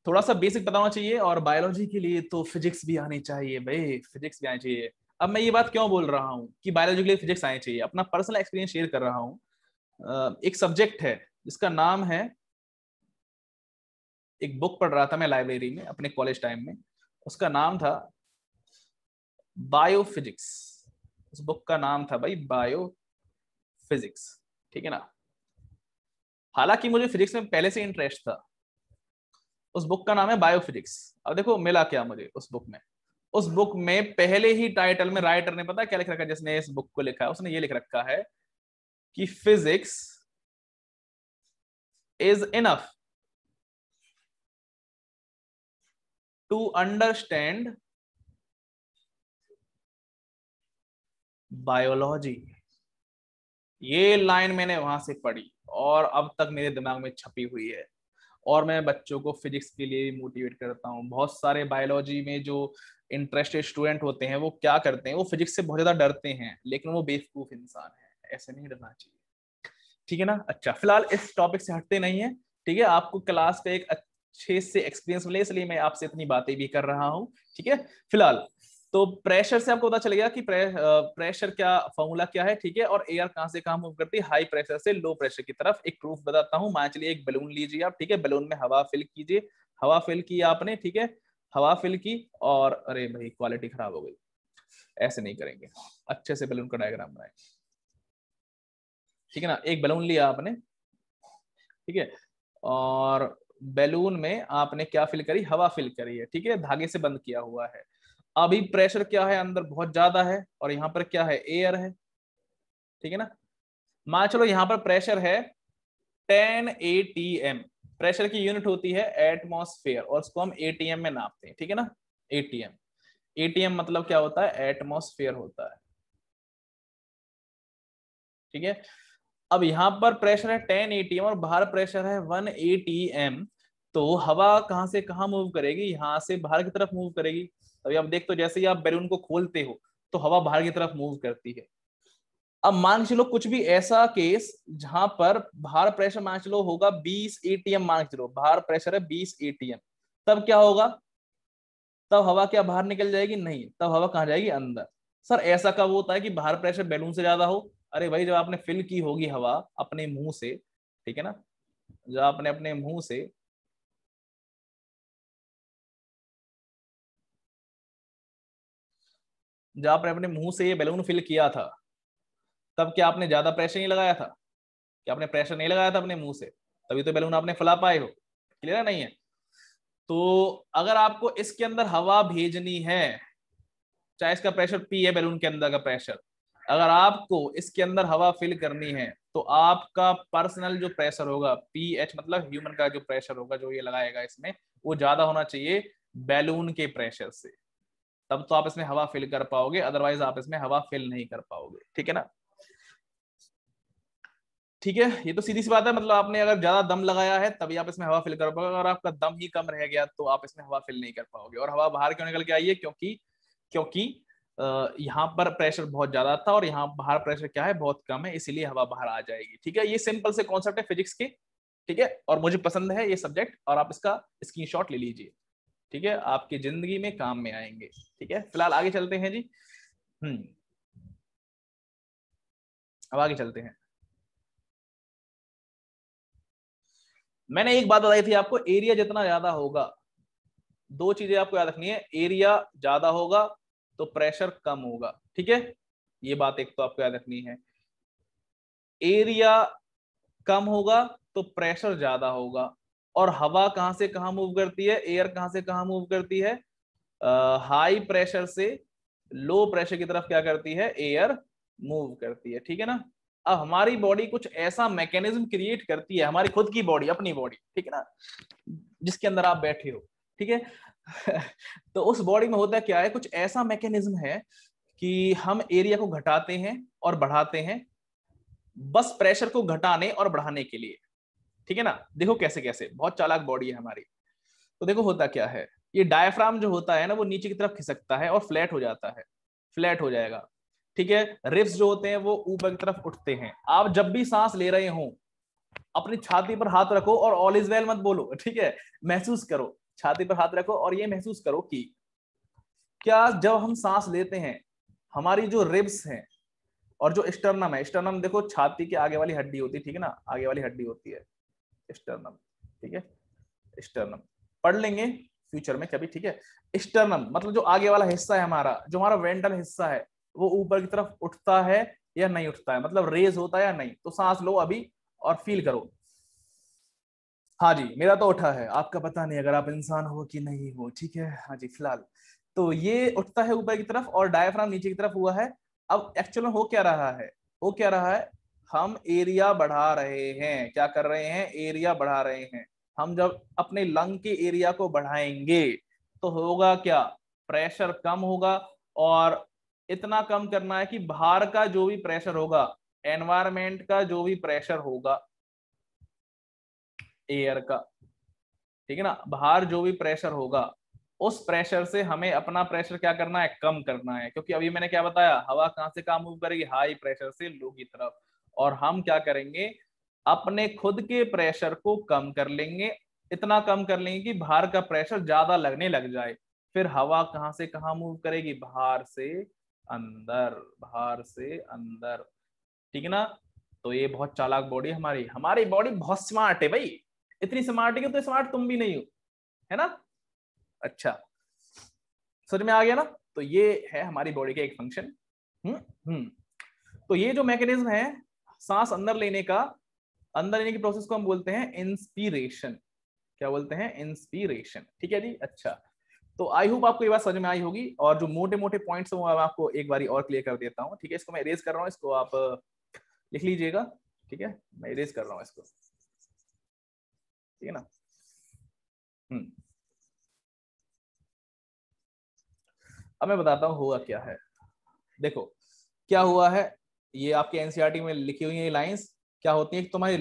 थोड़ा सा बेसिक बताना चाहिए और बायोलॉजी के लिए तो फिजिक्स भी आनी चाहिए भाई फिजिक्स भी आनी चाहिए अब मैं ये बात क्यों बोल रहा हूँ कि बायोलॉजिकली फिजिक्स आनी चाहिए अपना पर्सनल एक्सपीरियंस शेयर कर रहा हूँ एक सब्जेक्ट है जिसका नाम है एक बुक पढ़ रहा था मैं लाइब्रेरी में अपने कॉलेज टाइम में उसका नाम था बायोफिजिक्स उस बुक का नाम था भाई बायो फिजिक्स ठीक है ना हालांकि मुझे फिजिक्स में पहले से इंटरेस्ट था उस बुक का नाम है बायोफिजिक्स अब देखो मिला क्या मुझे उस बुक में उस बुक में पहले ही टाइटल में राइटर ने पता क्या लिख रखा है जिसने इस बुक को लिखा है उसने ये लिख रखा है कि physics is enough to understand biology ये लाइन मैंने वहां से पढ़ी और अब तक मेरे दिमाग में छपी हुई है और मैं बच्चों को फिजिक्स के लिए मोटिवेट करता हूँ बहुत सारे बायोलॉजी में जो इंटरेस्टेड स्टूडेंट होते हैं वो क्या करते हैं वो फिजिक्स से बहुत ज़्यादा डरते हैं लेकिन वो बेवकूफ़ इंसान है ऐसे नहीं डरना चाहिए ठीक है ना अच्छा फिलहाल इस टॉपिक से हटते नहीं है ठीक है आपको क्लास का एक अच्छे से एक्सपीरियंस मिले इसलिए मैं आपसे इतनी बातें भी कर रहा हूँ ठीक है फिलहाल तो प्रेशर से आपको पता चल गया कि प्रे, प्रेशर क्या फॉर्मूला क्या है ठीक है और एयर कहाँ से काम मूव करती है हाई प्रेशर से लो प्रेशर की तरफ एक प्रूफ बताता हूँ मान चलिए एक बलून लीजिए आप ठीक है बलून में हवा फिल कीजिए हवा फिल की आपने ठीक है हवा फिल की और अरे भाई क्वालिटी खराब हो गई ऐसे नहीं करेंगे अच्छे से बैलून का डायग्राम बनाए ठीक है ना एक बैलून लिया आपने ठीक है और बैलून में आपने क्या फिल करी हवा फिल करी है ठीक है धागे से बंद किया हुआ है अभी प्रेशर क्या है अंदर बहुत ज्यादा है और यहां पर क्या है एयर है ठीक है ना मान चलो यहाँ पर प्रेशर है ten A T M pressure की यूनिट होती है एटमोसफेयर और उसको हम एटीएम में नापते हैं ठीक है ना एटीएम एटीएम मतलब क्या होता है एटमोसफेयर होता है ठीक है अब यहाँ पर प्रेशर है टेन एटीएम और बाहर प्रेशर है वन एटीएम तो हवा कहां से कहां मूव करेगी यहां से बाहर की तरफ मूव करेगी अभी आप देख तो जैसे ही आप बैलून को खोलते हो तो हवा बाहर की तरफ मूव करती है अब मान के चलो कुछ भी ऐसा केस जहां पर भार प्रेशर मान चलो होगा 20 एटीएम मान चलो भार प्रेशर है 20 एटीएम तब क्या होगा तब हवा क्या बाहर निकल जाएगी नहीं तब हवा कहां जाएगी अंदर सर ऐसा कब होता है कि भार प्रेशर बैलून से ज्यादा हो अरे भाई जब आपने फिल की होगी हवा अपने मुंह से ठीक है ना जब आपने अपने मुंह से जब आपने अपने मुंह से ये बैलून फिल किया था तब क्या आपने ज्यादा प्रेशर नहीं लगाया था क्या आपने प्रेशर नहीं लगाया था अपने मुंह से तभी तो बैलून आपने फैला पाए हो क्लियर है नहीं है तो अगर आपको इसके अंदर हवा भेजनी है चाहे इसका प्रेशर पी है बैलून के अंदर का प्रेशर अगर आपको इसके अंदर हवा फिल करनी है तो आपका पर्सनल जो प्रेशर होगा पी एच मतलब ह्यूमन का जो प्रेशर होगा जो ये लगाएगा इसमें वो ज्यादा होना चाहिए बैलून के प्रेशर से तब तो आप इसमें हवा फिल कर पाओगे अदरवाइज आप इसमें हवा फिल नहीं कर पाओगे ठीक है ना ठीक है ये तो सीधी सी बात है मतलब आपने अगर ज्यादा दम लगाया है तभी आप इसमें हवा फिल कर पाओगे अगर आपका दम ही कम रह गया तो आप इसमें हवा फिल नहीं कर पाओगे और हवा बाहर क्यों निकल के आई है क्योंकि क्योंकि यहाँ पर प्रेशर बहुत ज्यादा था और यहाँ बाहर प्रेशर क्या है बहुत कम है इसीलिए हवा बाहर आ जाएगी ठीक है ये सिंपल से कॉन्सेप्ट है फिजिक्स के ठीक है और मुझे पसंद है ये सब्जेक्ट और आप इसका स्क्रीन ले लीजिए ठीक है आपकी जिंदगी में काम में आएंगे ठीक है फिलहाल आगे चलते हैं जी हम्म अब आगे चलते हैं मैंने एक बात बताई थी आपको एरिया जितना ज्यादा होगा दो चीजें आपको याद रखनी है एरिया ज्यादा होगा तो प्रेशर कम होगा ठीक है ये बात एक तो आपको याद रखनी है एरिया कम होगा तो प्रेशर ज्यादा होगा और हवा कहां से कहां मूव करती है एयर कहां से कहां मूव करती है हाई प्रेशर से लो प्रेशर की तरफ क्या करती है एयर मूव करती है ठीक है ना अब हमारी बॉडी कुछ ऐसा मैकेनिज्म क्रिएट करती है हमारी खुद की बॉडी अपनी बॉडी ठीक है ना जिसके अंदर आप बैठे हो ठीक है तो उस बॉडी में होता क्या है कुछ ऐसा मैकेनिज्म है कि हम एरिया को घटाते हैं और बढ़ाते हैं बस प्रेशर को घटाने और बढ़ाने के लिए ठीक है ना देखो कैसे कैसे बहुत चालाक बॉडी है हमारी तो देखो होता क्या है ये डायफ्राम जो होता है ना वो नीचे की तरफ खिसकता है और फ्लैट हो जाता है फ्लैट हो जाएगा ठीक है रिब्स जो होते हैं वो ऊपर की तरफ उठते हैं आप जब भी सांस ले रहे हो अपनी छाती पर हाथ रखो और ऑल इज वेल मत बोलो ठीक है महसूस करो छाती पर हाथ रखो और ये महसूस करो कि क्या जब हम सांस लेते हैं हमारी जो रिब्स हैं और जो स्टर्नम है स्टर्नम देखो छाती के आगे वाली हड्डी होती है ठीक है ना आगे वाली हड्डी होती है स्टर्नम ठीक है स्टर्नम पढ़ लेंगे फ्यूचर में कभी ठीक है स्टर्नम मतलब जो आगे वाला हिस्सा है हमारा जो हमारा वेंटल हिस्सा है वो ऊपर की तरफ उठता है या नहीं उठता है मतलब रेज होता है या नहीं तो सांस लो अभी और फील करो हाँ जी मेरा तो उठा है आपका पता नहीं अगर आप इंसान हो कि नहीं हो ठीक है हाँ जी फिलहाल तो ये उठता है ऊपर की तरफ और डायफ्राम नीचे की तरफ हुआ है अब एक्चुअल हो क्या रहा है हो क्या रहा है हम एरिया बढ़ा रहे हैं क्या कर रहे हैं एरिया बढ़ा रहे हैं हम जब अपने लंग के एरिया को बढ़ाएंगे तो होगा क्या प्रेशर कम होगा और इतना कम करना है कि बाहर का जो भी प्रेशर होगा एनवायरमेंट का जो भी प्रेशर होगा एयर का ठीक है ना बाहर जो भी प्रेशर होगा उस प्रेशर से हमें अपना प्रेशर क्या करना है कम करना है क्योंकि अभी मैंने क्या बताया हवा कहां से कहा मूव करेगी हाई प्रेशर से लो की तरफ और हम क्या करेंगे अपने खुद के प्रेशर को कम कर लेंगे इतना कम कर लेंगे कि बाहर का प्रेशर ज्यादा लगने लग जाए फिर हवा कहां से कहां मूव करेगी बाहर से अंदर बाहर से अंदर ठीक है ना तो ये बहुत चालाक बॉडी हमारी हमारी बॉडी बहुत स्मार्ट है भाई इतनी स्मार्ट है तो स्मार्ट तुम भी नहीं हो है ना अच्छा सर में आ गया ना तो ये है हमारी बॉडी का एक फंक्शन हम्म हम्म तो ये जो मैकेनिज्म है सांस अंदर लेने का अंदर लेने की प्रोसेस को हम बोलते हैं इंस्पिरेशन क्या बोलते हैं इंस्पिरेशन ठीक है जी अच्छा तो आई होप आपको ये बात समझ में आई होगी और जो मोटे मोटे पॉइंट्स हैं वो मैं आपको एक बारी और क्लियर कर देता हूँ ठीक है इसको मैं इरेज कर रहा हूँ इसको आप लिख लीजिएगा ठीक है मैं इरेज कर रहा हूँ इसको ठीक है ना हम्म अब मैं बताता हूँ हुआ क्या है देखो क्या हुआ है ये आपके एनसीआरटी e में लिखी हुई है लाइन्स क्या होती है तुम्हारी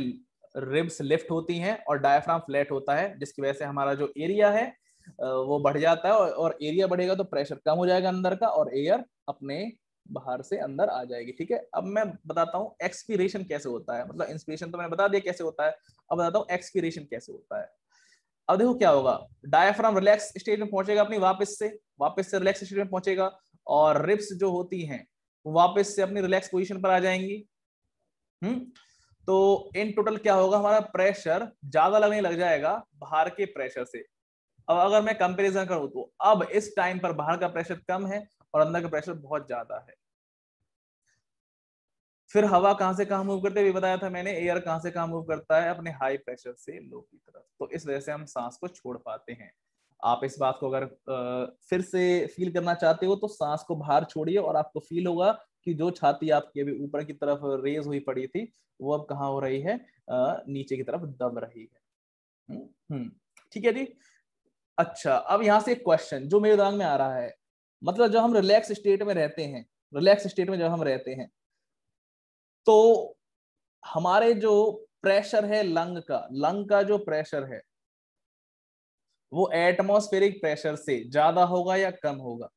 रिब्स लिफ्ट होती हैं और डायफ्राम फ्लैट होता है जिसकी वजह से हमारा जो एरिया है वो बढ़ जाता है और, और एरिया बढ़ेगा तो प्रेशर कम हो जाएगा अंदर का और एयर अपने बाहर से अंदर आ जाएगी ठीक है अब मैं बताता हूँ एक्सपीरेशन कैसे होता है मतलब इंस्पिरेशन तो मैंने बता दिया कैसे होता है अब बताता हूँ एक्सपीरेशन कैसे होता है अब देखो क्या होगा डायफ्राम रिलैक्स स्टेज में पहुंचेगा अपनी वापस से वापस से रिलैक्स स्टेज में पहुंचेगा और रिप्स जो होती हैं वापस से अपनी रिलैक्स पोजीशन पर आ जाएंगी हम्म तो इन टोटल क्या होगा हमारा प्रेशर ज्यादा लगने लग जाएगा बाहर के प्रेशर से अब अगर मैं कंपेरिजन करूं तो अब इस टाइम पर बाहर का प्रेशर कम है और अंदर का प्रेशर बहुत ज्यादा है फिर हवा कहां से कहां मूव करते भी बताया था मैंने एयर कहां से कहां मूव करता है अपने हाई प्रेशर से लो की तरफ तो इस वजह से हम सांस को छोड़ पाते हैं आप इस बात को अगर फिर से फील करना चाहते हो तो सांस को बाहर छोड़िए और आपको फील होगा कि जो छाती आपकी अभी ऊपर की तरफ रेज हुई पड़ी थी वो अब कहाँ हो रही है नीचे की तरफ दब रही है हम्म, हम्म। ठीक है जी अच्छा अब यहाँ से एक क्वेश्चन जो मेरे दिमाग में आ रहा है मतलब जब हम रिलैक्स स्टेट में रहते हैं रिलैक्स स्टेट में जब हम रहते हैं तो हमारे जो प्रेशर है लंग का लंग का जो प्रेशर है वो एटमोस्फेरिक प्रेशर से ज्यादा होगा या कम होगा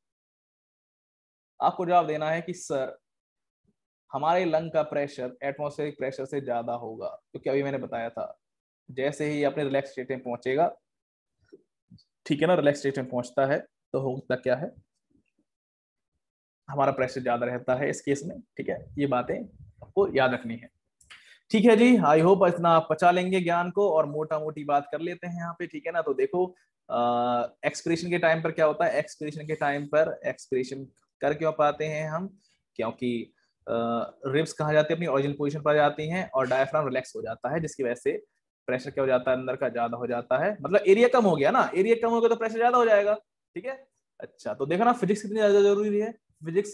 आपको जवाब देना है कि सर हमारे लंग का प्रेशर एटमोस्फेरिक प्रेशर से ज्यादा होगा क्योंकि अभी मैंने बताया था जैसे ही अपने रिलैक्स स्टेट में पहुंचेगा ठीक है ना में पहुंचता है तो होता क्या है हमारा प्रेशर ज्यादा रहता है इस केस में ठीक है ये बातें आपको याद रखनी है ठीक है जी आई होप इतना आप पचा लेंगे ज्ञान को और मोटा मोटी बात कर लेते हैं यहाँ पे ठीक है ना तो देखो एक्सप्रेशन के टाइम पर क्या होता है एक्सप्रेशन के टाइम पर एक्सप्रेशन कर क्यों पाते हैं हम क्योंकि रिब्स कहा जाते हैं अपनी ओरिजिनल पोजिशन पर जाती हैं और डायफ्राम रिलैक्स हो जाता है जिसकी वजह से प्रेशर क्या हो जाता है अंदर का ज्यादा हो जाता है मतलब एरिया कम हो गया ना एरिया कम हो गया तो प्रेशर ज्यादा हो जाएगा ठीक है अच्छा तो देखो ना फिजिक्स कितनी ज्यादा जरूरी है फिजिक्स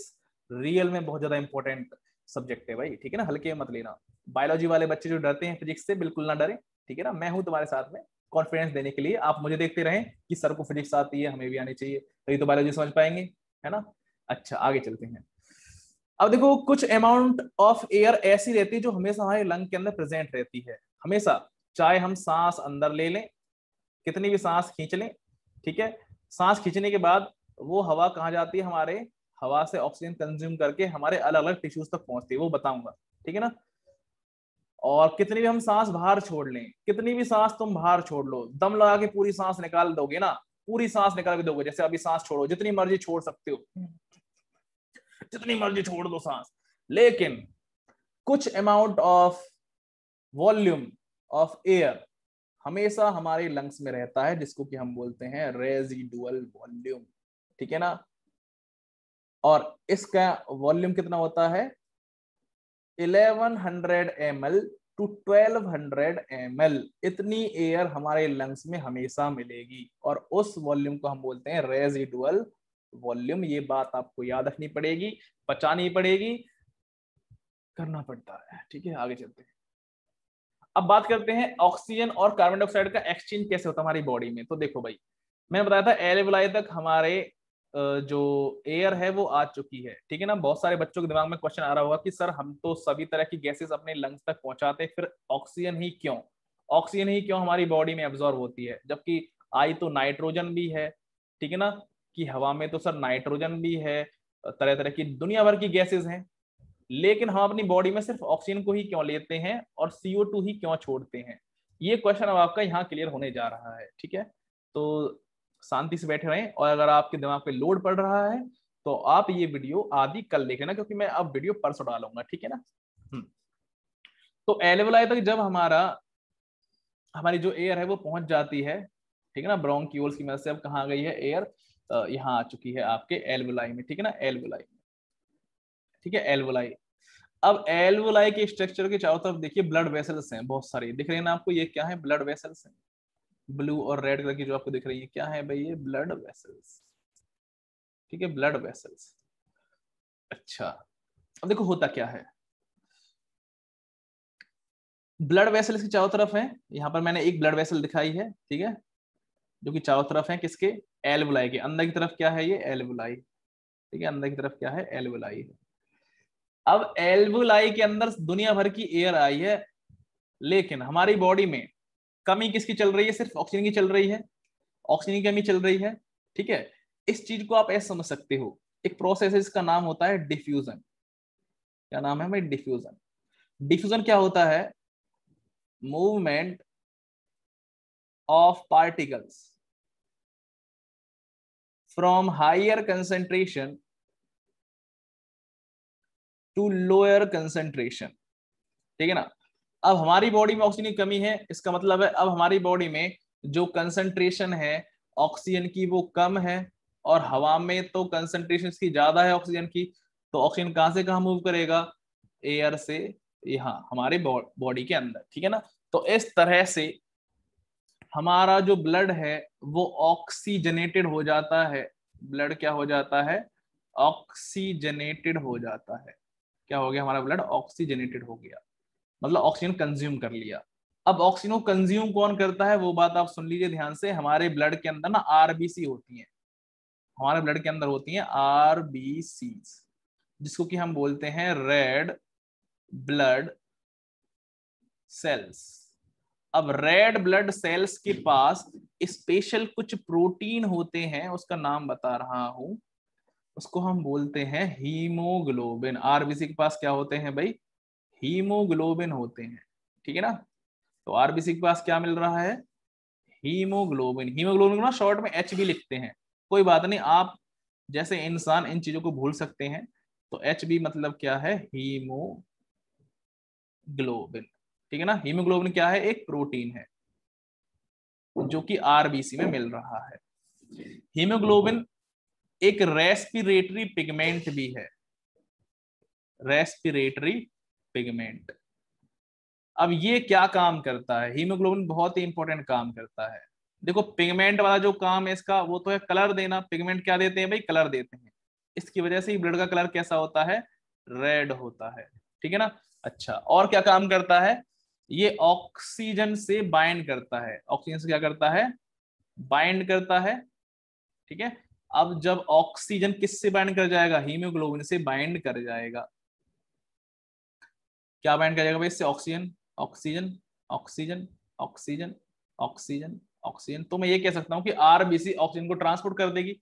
रियल में बहुत ज्यादा इंपॉर्टेंट सब्जेक्ट है भाई ठीक है ना हल्के मत लेना बायोलॉजी वाले बच्चे जो डरते हैं फिजिक्स से बिल्कुल ना डरे ठीक है ना मैं हूँ तुम्हारे साथ में कॉन्फिडेंस देने के लिए आप मुझे देखते रहें कि सर को फिजिक्स आती है हमें भी आनी चाहिए तभी तो बायोलॉजी समझ पाएंगे है ना अच्छा आगे चलते हैं अब देखो कुछ अमाउंट ऑफ एयर ऐसी रहती है जो हमेशा हमारे लंग के अंदर प्रेजेंट रहती है हमेशा चाहे हम सांस अंदर ले लें कितनी भी सांस खींच लें ठीक है सांस खींचने के बाद वो हवा कहाँ जाती है हमारे हवा से ऑक्सीजन कंज्यूम करके हमारे अलग अलग टिश्यूज तक पहुंचती है वो बताऊंगा ठीक है ना और कितनी भी हम सांस बाहर छोड़ लें कितनी भी सांस तुम बाहर छोड़ लो दम लगा के पूरी सांस निकाल दोगे ना पूरी सांस निकाल के दोगे जैसे अभी सांस छोड़ो जितनी मर्जी छोड़ सकते हो जितनी मर्जी छोड़ दो सांस लेकिन कुछ amount of volume of air हमेशा हमारे लंग्स में रहता है जिसको कि हम बोलते हैं रेजिडुअल वॉल्यूम ठीक है ना और इसका वॉल्यूम कितना होता है 1100 एल टू 1200 एल इतनी एयर हमारे लंग्स में हमेशा मिलेगी और उस वॉल्यूम को हम बोलते हैं रेजिडुअल वॉल्यूम ये बात आपको याद रखनी पड़ेगी बचानी पड़ेगी करना पड़ता है ठीक है आगे चलते हैं अब बात करते हैं ऑक्सीजन और कार्बन डाइऑक्साइड का एक्सचेंज कैसे होता है हमारी बॉडी में तो देखो भाई मैंने बताया था एलेवलाई तक हमारे जो एयर है वो आ चुकी है ठीक है ना बहुत सारे बच्चों के दिमाग में क्वेश्चन आ रहा होगा कि सर हम तो सभी तरह की गैसेस अपने लंग्स तक पहुंचाते फिर ऑक्सीजन ही क्यों ऑक्सीजन ही क्यों हमारी बॉडी में एब्जॉर्व होती है जबकि आई तो नाइट्रोजन भी है ठीक है ना कि हवा में तो सर नाइट्रोजन भी है तरह तरह की दुनिया भर की गैसेज हैं लेकिन हम अपनी बॉडी में सिर्फ ऑक्सीजन को ही क्यों लेते हैं और सीओ टू ही क्यों छोड़ते हैं ये क्वेश्चन अब आपका यहाँ क्लियर होने जा रहा है ठीक है तो शांति से बैठे रहें और अगर आपके दिमाग पे लोड पड़ रहा है तो आप ये वीडियो आदि कल देख लेना क्योंकि मैं अब वीडियो परसों डालूंगा ठीक है ना हम्म। तो एलेवल आए तक जब हमारा हमारी जो एयर है वो पहुंच जाती है ठीक है ना ब्रोंक्यूल्स की मदद से अब कहाँ गई है एयर यहाँ आ चुकी है आपके एलवलाई में ठीक है ना एलवलाई में ठीक है एलवलाई अब एल्वोलाई के स्ट्रक्चर के चारों तरफ देखिए ब्लड वेसल्स हैं बहुत सारे दिख रहे हैं ना आपको ये क्या है ब्लड वेसल्स हैं ब्लू और रेड कलर की जो आपको दिख रही है क्या है भाई ये ब्लड वेसल्स ठीक है ब्लड वेसल्स अच्छा अब देखो होता क्या है ब्लड वेसल इसके चारों तरफ है यहां पर मैंने एक ब्लड वेसल दिखाई है ठीक है जो कि चारों तरफ है किसके एल्वोलाई के अंदर की तरफ क्या है ये एल्वोलाई ठीक है अंदर की तरफ क्या है एल्वोलाई है अब एल्वुलाई के अंदर दुनिया भर की एयर आई है लेकिन हमारी बॉडी में कमी किसकी चल रही है सिर्फ ऑक्सीजन की चल रही है ऑक्सीजन की कमी चल रही है ठीक है इस चीज को आप ऐसे समझ सकते हो एक प्रोसेस है इसका नाम होता है डिफ्यूजन क्या नाम है भाई डिफ्यूजन डिफ्यूजन क्या होता है movement of particles from higher concentration to lower concentration ठीक है ना अब हमारी बॉडी में ऑक्सीजन की कमी है इसका मतलब है अब हमारी बॉडी में जो कंसेंट्रेशन है ऑक्सीजन की वो कम है और हवा में तो कंसेंट्रेशन इसकी ज्यादा है ऑक्सीजन की तो ऑक्सीजन कहां से कहां मूव करेगा एयर से यहाँ हमारे बॉडी के अंदर ठीक है ना तो इस तरह से हमारा जो ब्लड है वो ऑक्सीजनेटेड हो जाता है ब्लड क्या हो जाता है ऑक्सीजनेटेड हो जाता है क्या हो गया हमारा ब्लड ऑक्सीजनेटेड हो गया मतलब ऑक्सीजन कंज्यूम कर लिया अब ऑक्सीजन कंज्यूम कौन करता है वो बात आप सुन लीजिए ध्यान से हमारे ब्लड के अंदर ना आरबीसी होती है हमारे ब्लड के अंदर होती है आरबीसी जिसको कि हम बोलते हैं रेड ब्लड सेल्स अब रेड ब्लड सेल्स के पास स्पेशल कुछ प्रोटीन होते हैं उसका नाम बता रहा हूं उसको हम बोलते हैं हीमोग्लोबिन आरबीसी के पास क्या होते हैं भाई हीमोग्लोबिन होते हैं ठीक है ना तो आरबीसी के पास क्या मिल रहा है हीमोग्लोबिन हीमोग्लोबिन ना शॉर्ट में एच भी लिखते हैं कोई बात नहीं आप जैसे इंसान इन चीजों को भूल सकते हैं तो एच बी मतलब क्या है हीमोग्लोबिन ठीक है ना हीमोग्लोबिन क्या है एक प्रोटीन है जो कि आरबीसी में मिल रहा है हीमोग्लोबिन एक रेस्पिरेटरी पिगमेंट भी है रेस्पिरेटरी पिगमेंट अब ये क्या काम करता है हीमोग्लोबिन बहुत ही इंपॉर्टेंट काम करता है देखो पिगमेंट वाला जो काम है इसका वो तो है कलर देना पिगमेंट क्या देते हैं भाई कलर देते हैं इसकी वजह से ब्लड का कलर कैसा होता है रेड होता है ठीक है ना अच्छा और क्या काम करता है ये ऑक्सीजन से बाइंड करता है ऑक्सीजन से क्या करता है बाइंड करता है ठीक है अब जब ऑक्सीजन किससे बाइंड कर जाएगा हीमोग्लोबिन से बाइंड कर जाएगा क्या बाइंड कर जाएगा भाई इससे oxygen oxygen oxygen oxygen oxygen oxygen तो मैं ये कह सकता हूँ कि आरबीसी ऑक्सीजन को ट्रांसपोर्ट कर देगी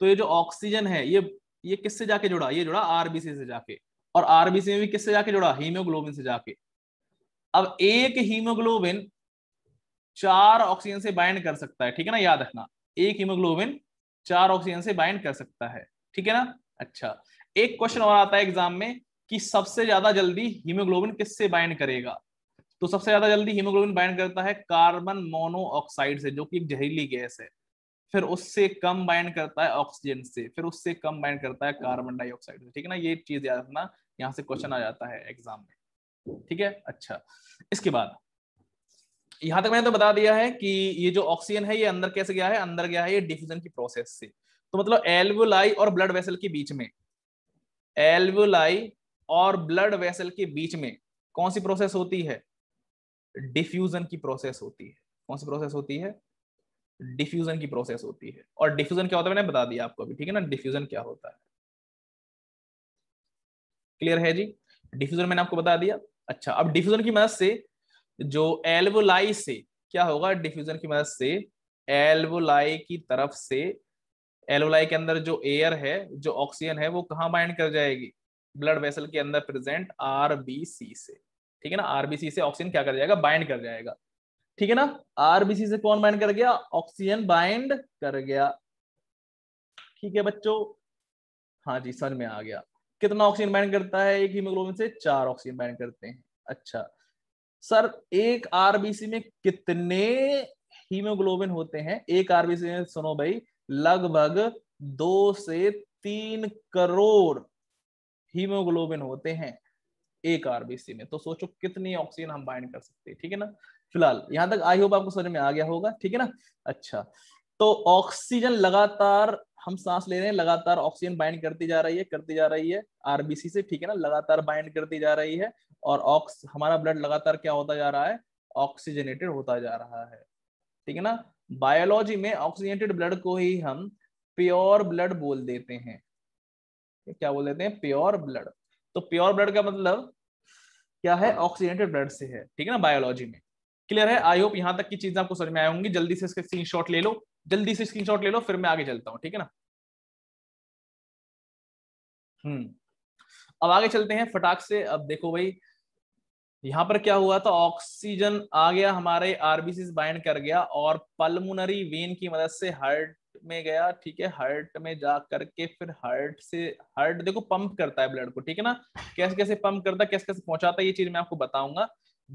तो ये जो ऑक्सीजन है ये ये किससे जाके जुड़ा ये जुड़ा आरबीसी से जाके और आरबीसी में भी किससे जाके जुड़ा हीमोग्लोबिन से जाके अब एक हीमोग्लोबिन चार ऑक्सीजन से बाइंड कर सकता है ठीक है ना याद रखना एक हीमोग्लोबिन चार ऑक्सीजन से बाइंड कर सकता है ठीक है ना अच्छा एक क्वेश्चन और आता है एग्जाम में कि सबसे ज्यादा जल्दी हीमोग्लोबिन किससे बाइंड करेगा तो सबसे ज्यादा जल्दी हीमोग्लोबिन बाइंड करता है कार्बन मोनोऑक्साइड से जो कि एक जहरीली गैस है फिर उससे कम बाइंड करता है ऑक्सीजन से फिर उससे कम बाइंड करता है कार्बन डाइऑक्साइड से ठीक है ना ये चीज याद रखना यहाँ से क्वेश्चन आ जाता है एग्जाम में ठीक है अच्छा इसके बाद यहां तक मैंने तो बता दिया है कि ये जो ऑक्सीजन है ये अंदर कैसे गया है अंदर गया है ये डिफ्यूजन की प्रोसेस से तो मतलब एल्वलाई और ब्लड वेसल के बीच में एल्वलाई और ब्लड वेसल के बीच में कौन सी प्रोसेस होती है डिफ्यूजन की प्रोसेस होती है कौन सी प्रोसेस होती है डिफ्यूजन की प्रोसेस होती है और डिफ्यूजन क्या होता है मैंने बता दिया आपको अभी ठीक है ना डिफ्यूजन क्या होता है क्लियर है जी डिफ्यूजन मैंने आपको बता दिया अच्छा अब डिफ्यूजन की मदद से जो एल्वोलाई से क्या होगा डिफ्यूजन की मदद से एल्वोलाई की तरफ से एल्वोलाई के अंदर जो एयर है जो ऑक्सीजन है वो कहाँ बाइंड कर जाएगी ब्लड वेसल के अंदर प्रेजेंट आरबीसी से ठीक है ना आरबीसी से ऑक्सीजन क्या कर जाएगा बाइंड कर जाएगा ठीक है ना आरबीसी से कौन बाइंड कर गया ऑक्सीजन बाइंड कर गया ठीक है बच्चों हाँ जी समझ में आ गया कितना ऑक्सीजन बाइंड करता है एक हीमोग्लोबिन से चार ऑक्सीजन बाइंड करते हैं अच्छा सर एक आरबीसी में कितने हीमोग्लोबिन होते हैं एक आरबीसी में सुनो भाई लगभग दो से तीन करोड़ हीमोग्लोबिन होते हैं एक आरबीसी में तो सोचो कितनी ऑक्सीजन हम बाइंड कर सकते हैं ठीक है ना फिलहाल यहां तक आई होप आपको समझ में आ गया होगा ठीक है ना अच्छा तो ऑक्सीजन लगातार हम सांस ले रहे हैं लगातार ऑक्सीजन बाइंड करती जा रही है करती जा रही है आरबीसी से ठीक है ना लगातार बाइंड करती जा रही है और ऑक्स हमारा ब्लड लगातार क्या होता जा रहा है ऑक्सीजनेटेड होता जा रहा है ठीक है ना बायोलॉजी में ऑक्सीजनेटेड ब्लड को ही हम प्योर ब्लड बोल देते हैं क्या बोल देते हैं प्योर ब्लड तो प्योर ब्लड का मतलब क्या है ऑक्सीजनेटेड हाँ। ब्लड से है ठीक है ना बायोलॉजी में क्लियर है आई होप यहाँ तक की चीजें आपको समझ में आए होंगी जल्दी से इसके स्क्रीनशॉट ले लो जल्दी से स्क्रीनशॉट ले लो फिर मैं आगे चलता हूँ ठीक है ना हम्म। अब आगे चलते हैं फटाक से अब देखो भाई यहाँ पर क्या हुआ था ऑक्सीजन आ गया हमारे आरबीसी बाइंड कर गया और पल्मोनरी वेन की मदद से हार्ट में गया ठीक है हार्ट में जा करके फिर हार्ट से हार्ट देखो पंप करता है ब्लड को ठीक है ना कैसे कैसे पंप करता है कैसे कैसे पहुंचाता है ये चीज मैं आपको बताऊंगा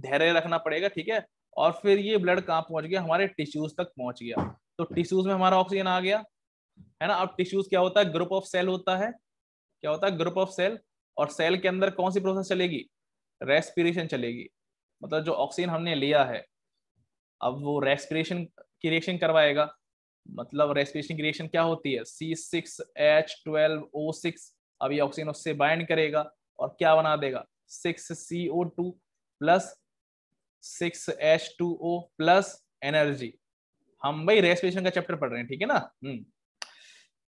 धैर्य रखना पड़ेगा ठीक है और फिर ये ब्लड कहाँ पहुंच गया हमारे टिश्यूज तक पहुंच गया तो टिश्यूज में हमारा ऑक्सीजन आ गया है ना अब टिश्यूज क्या होता है ग्रुप ऑफ सेल होता है क्या होता है ग्रुप ऑफ सेल और सेल के अंदर कौन सी प्रोसेस चलेगी रेस्पिरेशन चलेगी मतलब जो ऑक्सीजन हमने लिया है अब वो रेस्पिरेशन की रिएक्शन करवाएगा मतलब रेस्पिरेशन की रिएक्शन क्या होती है C six H twelve O six अब ये ऑक्सीजन उससे बाइंड करेगा और क्या बना देगा six C O two plus six H two O plus energy हम भाई रेस्पिरेशन का चैप्टर पढ़ रहे हैं ठीक है ना हम्म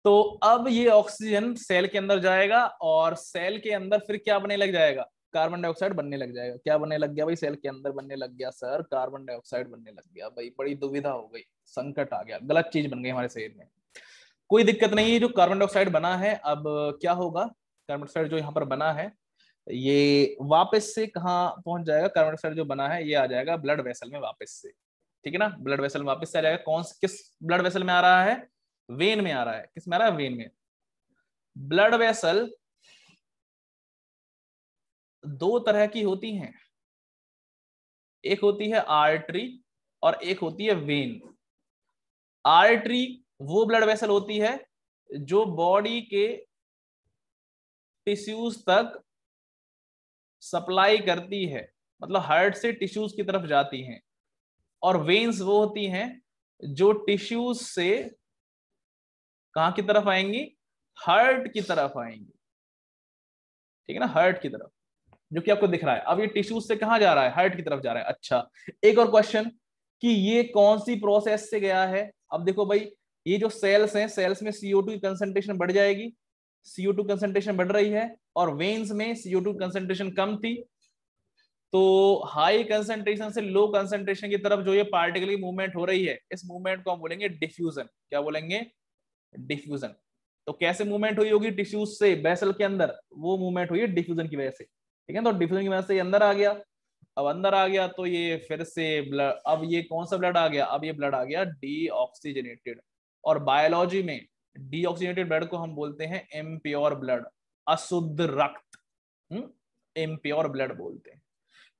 तो अब ये ऑक्सीजन सेल के अंदर जाएगा और सेल के अंदर फिर क्या बनने लग जाएगा कार्बन डाइऑक्साइड बनने लग जाएगा क्या बनने लग गया भाई सेल के अंदर बनने लग गया सर कार्बन डाइऑक्साइड बनने लग गया भाई बड़ी दुविधा हो गई संकट आ गया गलत चीज बन गई हमारे शरीर में कोई दिक्कत नहीं है जो कार्बन डाइऑक्साइड बना है अब क्या होगा कार्बन डाइऑक्साइड जो यहाँ पर बना है ये वापस से कहा पहुंच जाएगा कार्बन डाइऑक्साइड जो बना है ये आ जाएगा ब्लड वेसल में वापस से ठीक है ना ब्लड वेसल में वापस से आ जाएगा कौन किस ब्लड वेसल में आ रहा है वेन में आ रहा है किसमें आ रहा है वेन में ब्लड वेसल दो तरह की होती हैं एक होती है आर्टरी और एक होती है वेन आर्टरी वो ब्लड वेसल होती है जो बॉडी के टिश्यूज तक सप्लाई करती है मतलब हार्ट से टिश्यूज की तरफ जाती हैं और वेन्स वो होती हैं जो टिश्यूज से कहा की तरफ आएंगी हर्ट की तरफ आएंगी ठीक है ना हर्ट की तरफ जो कि आपको दिख रहा है अब ये टिश्यू से कहा जा रहा है हर्ट की तरफ जा रहा है अच्छा एक और क्वेश्चन कि ये कौन सी प्रोसेस से गया है अब देखो भाई ये जो सेल्स हैं सेल्स में सीओ टू कंसेंट्रेशन बढ़ जाएगी सीओ टू कंसेंट्रेशन बढ़ रही है और वेन्स में सीओ टू कंसेंट्रेशन कम थी तो हाई कंसेंट्रेशन से लो कंसेंट्रेशन की तरफ जो ये पार्टिकल की मूवमेंट हो रही है इस मूवमेंट को हम बोलेंगे डिफ्यूजन क्या बोलेंगे डिफ्यूजन तो कैसे मूवमेंट हुई होगी टिश्यूज से बेसल के अंदर वो मूवमेंट हुई डिफ्यूजन की वजह से ठीक है तो डिफ्यूजन की वजह से अंदर आ गया अब अंदर आ गया तो ये फिर से ब्लड अब ये कौन सा ब्लड आ गया अब ये ब्लड आ गया डीऑक्सीजनेटेड और बायोलॉजी में डीऑक्सीजनेटेड ब्लड को हम बोलते हैं इम्प्योर ब्लड अशुद्ध रक्त इम्प्योर हम्म? ब्लड बोलते हैं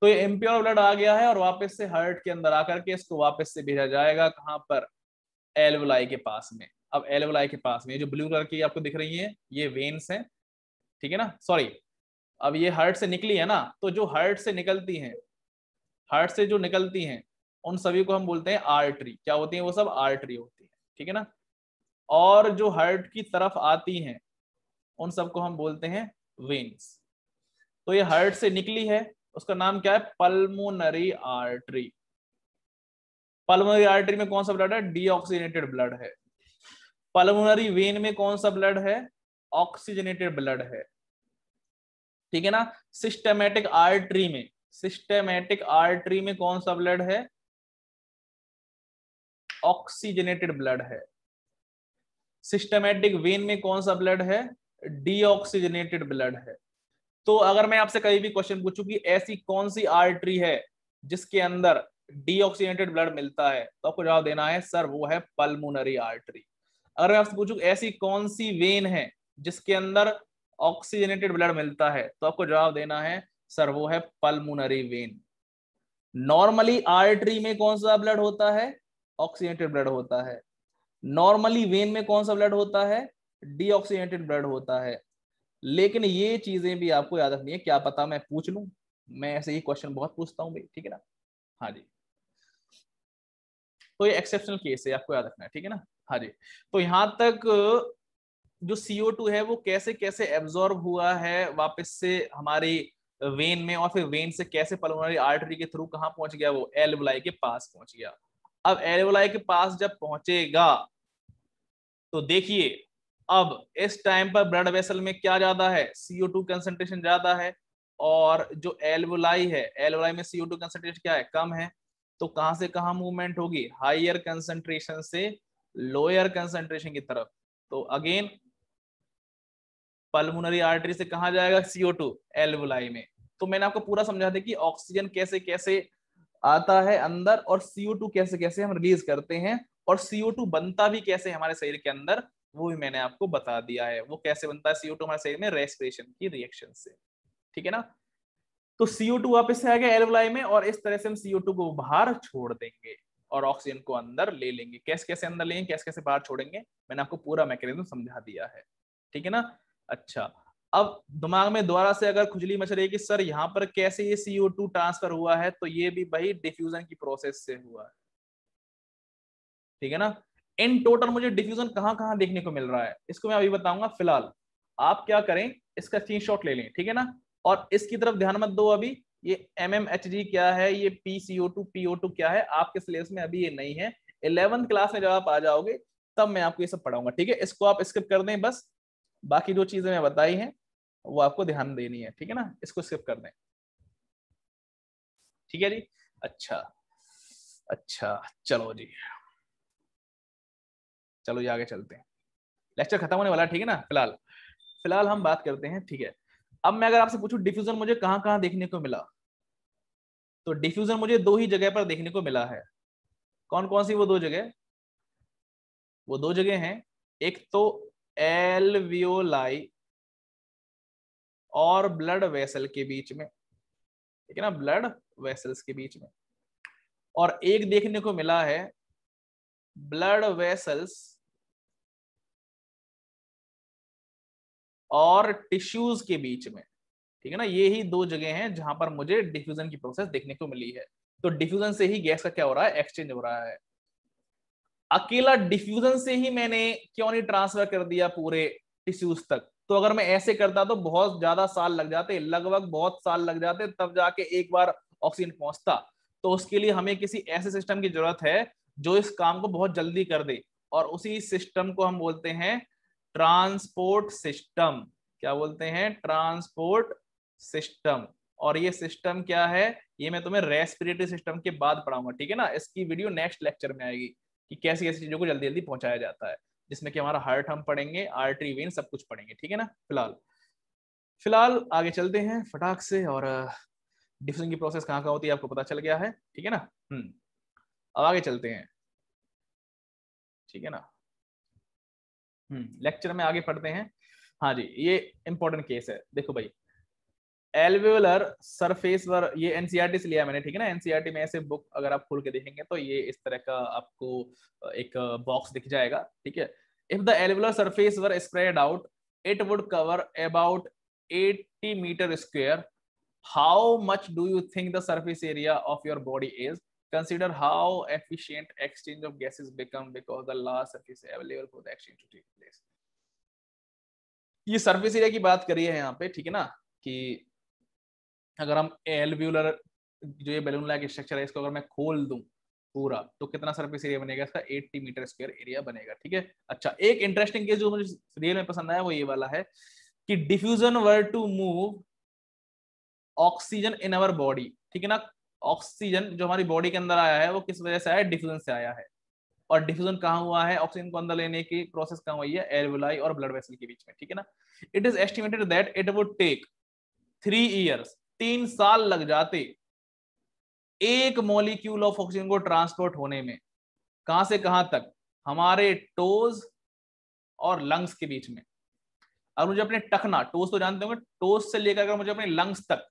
तो ये इम्प्योर ब्लड आ गया है और वापस से हर्ट के अंदर आकर के इसको वापस से भेजा जाएगा कहां पर एलवलाई के पास में अब एलेवल आई के पास में जो ब्लू कलर की आपको दिख रही है ये वेन्स है ठीक है ना सॉरी अब ये हर्ट से निकली है ना तो जो हर्ट से निकलती हैं हर्ट से जो निकलती हैं उन सभी को हम बोलते हैं आर्टरी क्या होती है वो सब आर्टरी होती है ठीक है ना और जो हर्ट की तरफ आती हैं उन सबको हम बोलते हैं वेन्स तो ये हर्ट से निकली है उसका नाम क्या है पल्मोनरी आर्टरी पल्मोनरी आर्टरी में कौन सा ब्लड है डीऑक्सीनेटेड ब्लड है पलमोनरी वेन में कौन सा ब्लड है ऑक्सीजनेटेड ब्लड है ठीक है ना सिस्टमेटिक आर्टरी में सिस्टमेटिक आर्टरी में कौन सा ब्लड है ऑक्सीजनेटेड ब्लड है सिस्टमेटिक वेन में कौन सा ब्लड है डीऑक्सीजनेटेड ब्लड है तो अगर मैं आपसे कभी भी क्वेश्चन पूछूं कि ऐसी कौन सी आर्टरी है जिसके अंदर डीऑक्सीजनेटेड ब्लड मिलता है तो आपको जवाब देना है सर वो है पल्मोनरी आर्टरी अगर मैं आपसे पूछूं ऐसी कौन सी वेन है जिसके अंदर ऑक्सीजनेटेड ब्लड मिलता है तो आपको जवाब देना है सर वो है पल्मोनरी वेन नॉर्मली आर्टरी में कौन सा ब्लड होता है ऑक्सीजनेटेड ब्लड होता है नॉर्मली वेन में कौन सा ब्लड होता है डीऑक्सीजनेटेड ब्लड होता है लेकिन ये चीजें भी आपको याद रखनी है क्या पता मैं पूछ लू मैं ऐसे ही क्वेश्चन बहुत पूछता हूँ भाई ठीक है ना हाँ जी तो ये एक्सेप्शनल केस है आपको याद रखना है ठीक है ना हरे तो यहाँ तक जो CO2 है वो कैसे कैसे एब्जॉर्ब हुआ है वापस से हमारे वेन में और फिर वेन से कैसे पलमोनरी आर्टरी के थ्रू कहाँ पहुंच गया वो एलवलाई के पास पहुंच गया अब एलवलाई के पास जब पहुंचेगा तो देखिए अब इस टाइम पर ब्लड वेसल में क्या ज्यादा है सीओ टू कंसेंट्रेशन ज्यादा है और जो एलवलाई है एलवलाई में सीओ टू कंसेंट्रेशन क्या है कम है तो कहाँ से कहाँ मूवमेंट होगी हाइयर कंसेंट्रेशन से लोअर कंसेंट्रेशन की तरफ तो अगेन पल्मोनरी आर्टरी से कहा जाएगा सीओ टू एलवलाई में तो मैंने आपको पूरा समझा दिया कि ऑक्सीजन कैसे कैसे आता है अंदर और सीओ टू कैसे कैसे हम रिलीज करते हैं और सीओ टू बनता भी कैसे हमारे शरीर के अंदर वो भी मैंने आपको बता दिया है वो कैसे बनता है सीओ टू हमारे शरीर में रेस्पिरेशन की रिएक्शन से ठीक है ना तो सीओ टू से आ गया एलवलाई में और इस तरह से हम सीओ टू को बाहर छोड़ देंगे और ऑक्सीजन को अंदर ले लेंगे कैसे कैसे अंदर लेंगे कैसे कैसे बाहर छोड़ेंगे मैंने आपको पूरा मैकेनिज्म समझा दिया है ठीक है ना अच्छा अब दिमाग में दोबारा से अगर खुजली मच रही है कि सर यहाँ पर कैसे ये CO2 ट्रांसफर हुआ है तो ये भी भाई डिफ्यूजन की प्रोसेस से हुआ है ठीक है ना इन टोटल मुझे डिफ्यूजन कहाँ कहाँ देखने को मिल रहा है इसको मैं अभी बताऊंगा फिलहाल आप क्या करें इसका स्क्रीन ले लें ठीक है ना और इसकी तरफ ध्यान मत दो अभी ये एम एम एच डी क्या है ये P C O two P O two क्या है आपके सिलेबस में अभी ये नहीं है इलेवंथ क्लास में जब आप आ जाओगे तब मैं आपको ये सब पढ़ाऊंगा ठीक है इसको आप स्किप कर दें बस बाकी जो चीजें मैं बताई हैं वो आपको ध्यान देनी है ठीक है ना इसको स्किप कर दें ठीक है जी अच्छा अच्छा चलो जी चलो जी आगे चलते हैं लेक्चर खत्म होने वाला ठीक है ना फिलहाल फिलहाल हम बात करते हैं ठीक है अब मैं अगर आपसे पूछूं डिफ्यूजन मुझे कहां कहाँ देखने को मिला तो डिफ्यूजन मुझे दो ही जगह पर देखने को मिला है कौन कौन सी वो दो जगह वो दो जगह हैं एक तो एलवियोलाई और ब्लड वेसल के बीच में ठीक है ना ब्लड वेसल्स के बीच में और एक देखने को मिला है ब्लड वेसल्स और टिश्यूज के बीच में ठीक है ना ये ही दो जगह हैं जहां पर मुझे डिफ्यूजन की प्रोसेस देखने को मिली है तो डिफ्यूजन से ही गैस का क्या हो रहा है एक्सचेंज हो रहा है अकेला डिफ्यूजन से ही मैंने क्यों नहीं ट्रांसफर कर दिया पूरे टिश्यूज तक तो अगर मैं ऐसे करता तो बहुत ज्यादा साल लग जाते लगभग बहुत साल लग जाते तब जाके एक बार ऑक्सीजन पहुंचता तो उसके लिए हमें किसी ऐसे सिस्टम की जरूरत है जो इस काम को बहुत जल्दी कर दे और उसी सिस्टम को हम बोलते हैं ट्रांसपोर्ट सिस्टम क्या बोलते हैं ट्रांसपोर्ट सिस्टम और ये सिस्टम क्या है ये मैं तुम्हें रेस्पिरेटरी सिस्टम के बाद पढ़ाऊंगा ठीक है ना इसकी वीडियो नेक्स्ट लेक्चर में आएगी कि कैसी कैसी चीजों को जल्दी जल्दी पहुंचाया जाता है जिसमें कि हमारा हार्ट हम पढ़ेंगे आर्टरी वेन सब कुछ पढ़ेंगे ठीक है ना फिलहाल फिलहाल आगे चलते हैं फटाक से और डिफ्यूजन uh, की प्रोसेस कहाँ कहाँ होती है आपको पता चल गया है ठीक है ना हम्म अब आगे चलते हैं ठीक है ना हम्म लेक्चर में आगे पढ़ते हैं हाँ जी ये इंपॉर्टेंट केस है देखो भाई एलवेलर सरफेस पर ये एनसीआरटी e से लिया मैंने ठीक है ना एनसीआरटी e में ऐसे बुक अगर आप खोल के देखेंगे तो ये इस तरह का आपको एक बॉक्स दिख जाएगा ठीक है if the alveolar surface were spread out it would cover about 80 metre square how much do you think the surface area of your body is consider how efficient exchange of gases become because the last surface available for the exchange to take place ये surface area की बात करिए यहाँ पे ठीक है ना कि अगर हम एलव्यूलर जो ये बैलून लाइक स्ट्रक्चर है इसको अगर मैं खोल दू पूरा तो कितना सरफेस एरिया बनेगा इसका 80 मीटर स्क्वायर एरिया बनेगा ठीक है अच्छा एक इंटरेस्टिंग केस जो मुझे रियल में पसंद आया वो ये वाला है कि diffusion were to move oxygen in our body ठीक है ना ऑक्सीजन जो हमारी बॉडी के अंदर आया है वो किस वजह से आया डिफ्यूजन से आया है और डिफ्यूजन कहाँ हुआ है ऑक्सीजन को अंदर लेने की प्रोसेस कहाँ हुई है एयरवलाई और ब्लड वेसल के बीच में ठीक है ना it is estimated that it would take three years तीन साल लग जाते एक मॉलिक्यूल ऑफ ऑक्सीजन को ट्रांसपोर्ट होने में कहां से कहां तक हमारे टोज और लंग्स के बीच में अगर मुझे अपने टखना टोज तो जानते होंगे टोज से लेकर अगर मुझे अपने लंग्स तक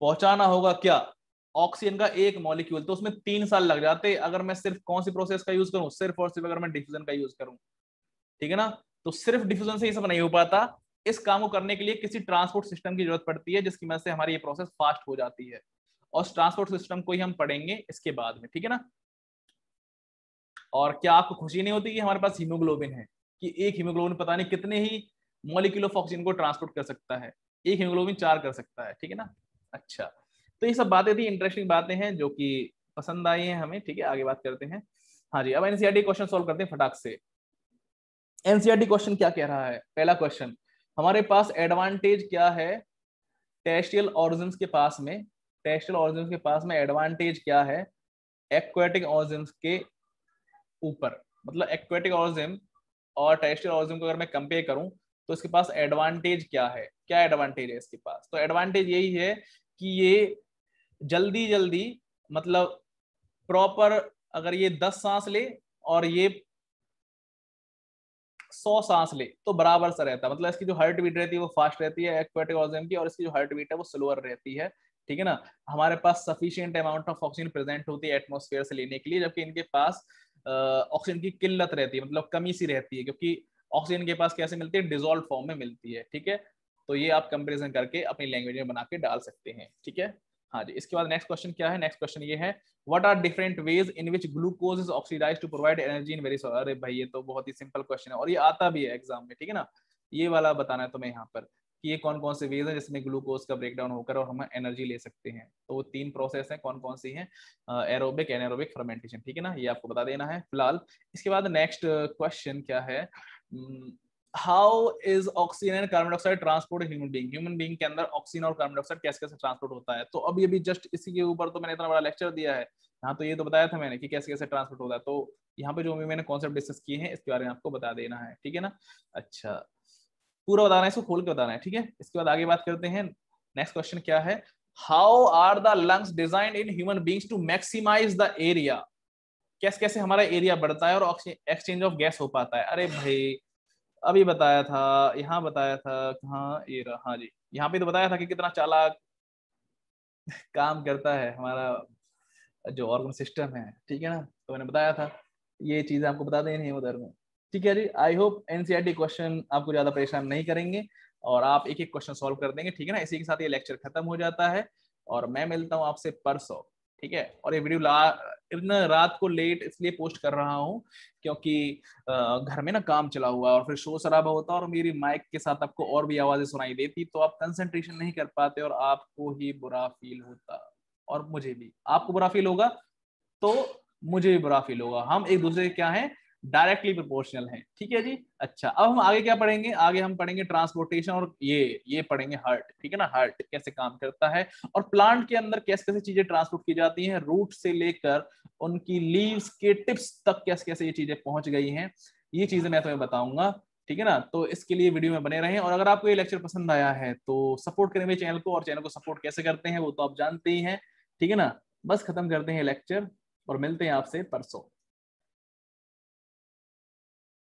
पहुंचाना होगा क्या ऑक्सीजन का एक मॉलिक्यूल तो उसमें तीन साल लग जाते अगर मैं सिर्फ कौन सी प्रोसेस का यूज करूं सिर्फ और सिर्फ अगर मैं डिफ्यूजन का यूज करूं ठीक है ना तो सिर्फ डिफ्यूजन से ये सब नहीं हो पाता इस काम को करने के लिए किसी ट्रांसपोर्ट सिस्टम की जरूरत पड़ती है जिसकी मदद से हमारी ये प्रोसेस फास्ट हो जाती है और ट्रांसपोर्ट सिस्टम को ही हम पढ़ेंगे इसके बाद में ठीक है ना और क्या आपको खुशी नहीं होती कि हमारे पास हीमोग्लोबिन है कि एक हीमोग्लोबिन पता नहीं कितने ही मोलिक्यूल ऑफ ऑक्सीजन को ट्रांसपोर्ट कर सकता है एक हीमोग्लोबिन चार कर सकता है ठीक है ना अच्छा तो ये सब बातें थी इंटरेस्टिंग बातें हैं जो कि पसंद आई हैं हमें ठीक है आगे बात करते हैं हाँ जी अब एनसीआर क्वेश्चन सोल्व करते हैं फटाक से एनसीआर क्वेश्चन e क्या कह रहा है पहला क्वेश्चन हमारे पास एडवांटेज क्या है टेस्टियल ऑरिजिन के पास में टेस्टियल ऑरिजिन के पास में एडवांटेज क्या है एक्वेटिक ऑरिजिन के ऊपर मतलब एक्वेटिक ऑरिजिन और टेस्टियल ऑरिजिन को अगर मैं कंपेयर करूं तो इसके पास एडवांटेज क्या है क्या एडवांटेज है इसके पास तो एडवांटेज यही है कि ये जल्दी जल्दी मतलब प्रॉपर अगर ये दस सांस ले और ये सौ सांस ले तो बराबर सा रहता है मतलब इसकी जो हार्ट बीट रहती है वो फास्ट रहती है एक्वेटिक ऑर्गेनिज्म की और इसकी जो हार्ट बीट है वो स्लोअर रहती है ठीक है ना हमारे पास sufficient amount of oxygen present होती है एटमोसफेयर से लेने के लिए जबकि इनके पास ऑक्सीजन की किल्लत रहती है मतलब कमी सी रहती है क्योंकि ऑक्सीजन के पास कैसे मिलती है डिजोल्व फॉर्म में मिलती है ठीक है तो ये आप कंपेरिजन करके अपनी लैंग्वेज में बना के डाल सकते हैं ठीक है हाँ जी इसके बाद नेक्स्ट क्वेश्चन क्या है नेक्स्ट क्वेश्चन ये है what are different ways in which glucose is oxidise to provide energy in very solar अरे भाई ये तो बहुत ही सिंपल क्वेश्चन है और ये आता भी है एग्जाम में ठीक है ना ये वाला बताना है तुम्हें यहाँ पर कि ये कौन कौन से वेज है जिसमें ग्लूकोज का ब्रेकडाउन होकर और हम एनर्जी ले सकते हैं तो वो तीन प्रोसेस है कौन कौन सी है एरोबिक एनरोबिक फर्मेंटेशन ठीक है ना ये आपको बता देना है फिलहाल इसके बाद नेक्स्ट क्वेश्चन क्या है hmm, how is oxygen and carbon dioxide transport human being human being के अंदर ऑक्सीजन और कार्बन डाइऑक्साइड कैसे कैसे ट्रांसपोर्ट होता है तो अभी अभी जस्ट इसी के ऊपर तो मैंने इतना बड़ा लेक्चर दिया है यहाँ तो ये तो बताया था मैंने कि कैसे कैसे ट्रांसपोर्ट होता है तो यहाँ पे जो भी मैंने कॉन्सेप्ट डिस्कस किए हैं इसके बारे में आपको बता देना है ठीक है ना अच्छा पूरा बताना है इसको खोल के बताना है ठीक है इसके बाद आगे बात करते हैं नेक्स्ट क्वेश्चन क्या है how are the lungs design in human beings to maximise the area कैसे कैसे हमारा एरिया बढ़ता है और एक्सचेंज ऑफ गैस हो पाता है अरे भाई अभी बताया था यहाँ बताया था कहाँ ये रहा हाँ जी यहाँ पे तो बताया था कि कितना चालाक काम करता है हमारा जो ऑर्गन सिस्टम है ठीक है ना तो मैंने बताया था ये चीज़ें आपको बता देनी है उधर में ठीक है जी आई होप एनसीआरटी क्वेश्चन आपको ज़्यादा परेशान नहीं करेंगे और आप एक एक क्वेश्चन सॉल्व कर देंगे ठीक है ना इसी के साथ ये लेक्चर खत्म हो जाता है और मैं मिलता हूँ आपसे परसों ठीक है और ये वीडियो ला इतना रात को लेट इसलिए पोस्ट कर रहा हूँ क्योंकि घर में ना काम चला हुआ और फिर शोर शराबा होता और मेरी माइक के साथ आपको और भी आवाजें सुनाई देती तो आप कंसेंट्रेशन नहीं कर पाते और आपको ही बुरा फील होता और मुझे भी आपको बुरा फील होगा तो मुझे भी बुरा फील होगा हम एक दूसरे के क्या है डायरेक्टली प्रोपोर्शनल है ठीक है जी अच्छा अब हम आगे क्या पढ़ेंगे आगे हम पढ़ेंगे ट्रांसपोर्टेशन और ये ये पढ़ेंगे हार्ट ठीक है ना हार्ट कैसे काम करता है और प्लांट के अंदर कैसे कैसे चीजें ट्रांसपोर्ट की जाती हैं रूट से लेकर उनकी लीव्स के टिप्स तक कैसे कैसे ये चीजें पहुंच गई हैं ये चीजें मैं तुम्हें बताऊंगा ठीक है ना तो इसके लिए वीडियो में बने रहें और अगर आपको ये लेक्चर पसंद आया है तो सपोर्ट करें मेरे चैनल को और चैनल को सपोर्ट कैसे करते हैं वो तो आप जानते ही हैं ठीक है ना बस खत्म करते हैं लेक्चर और मिलते हैं आपसे परसों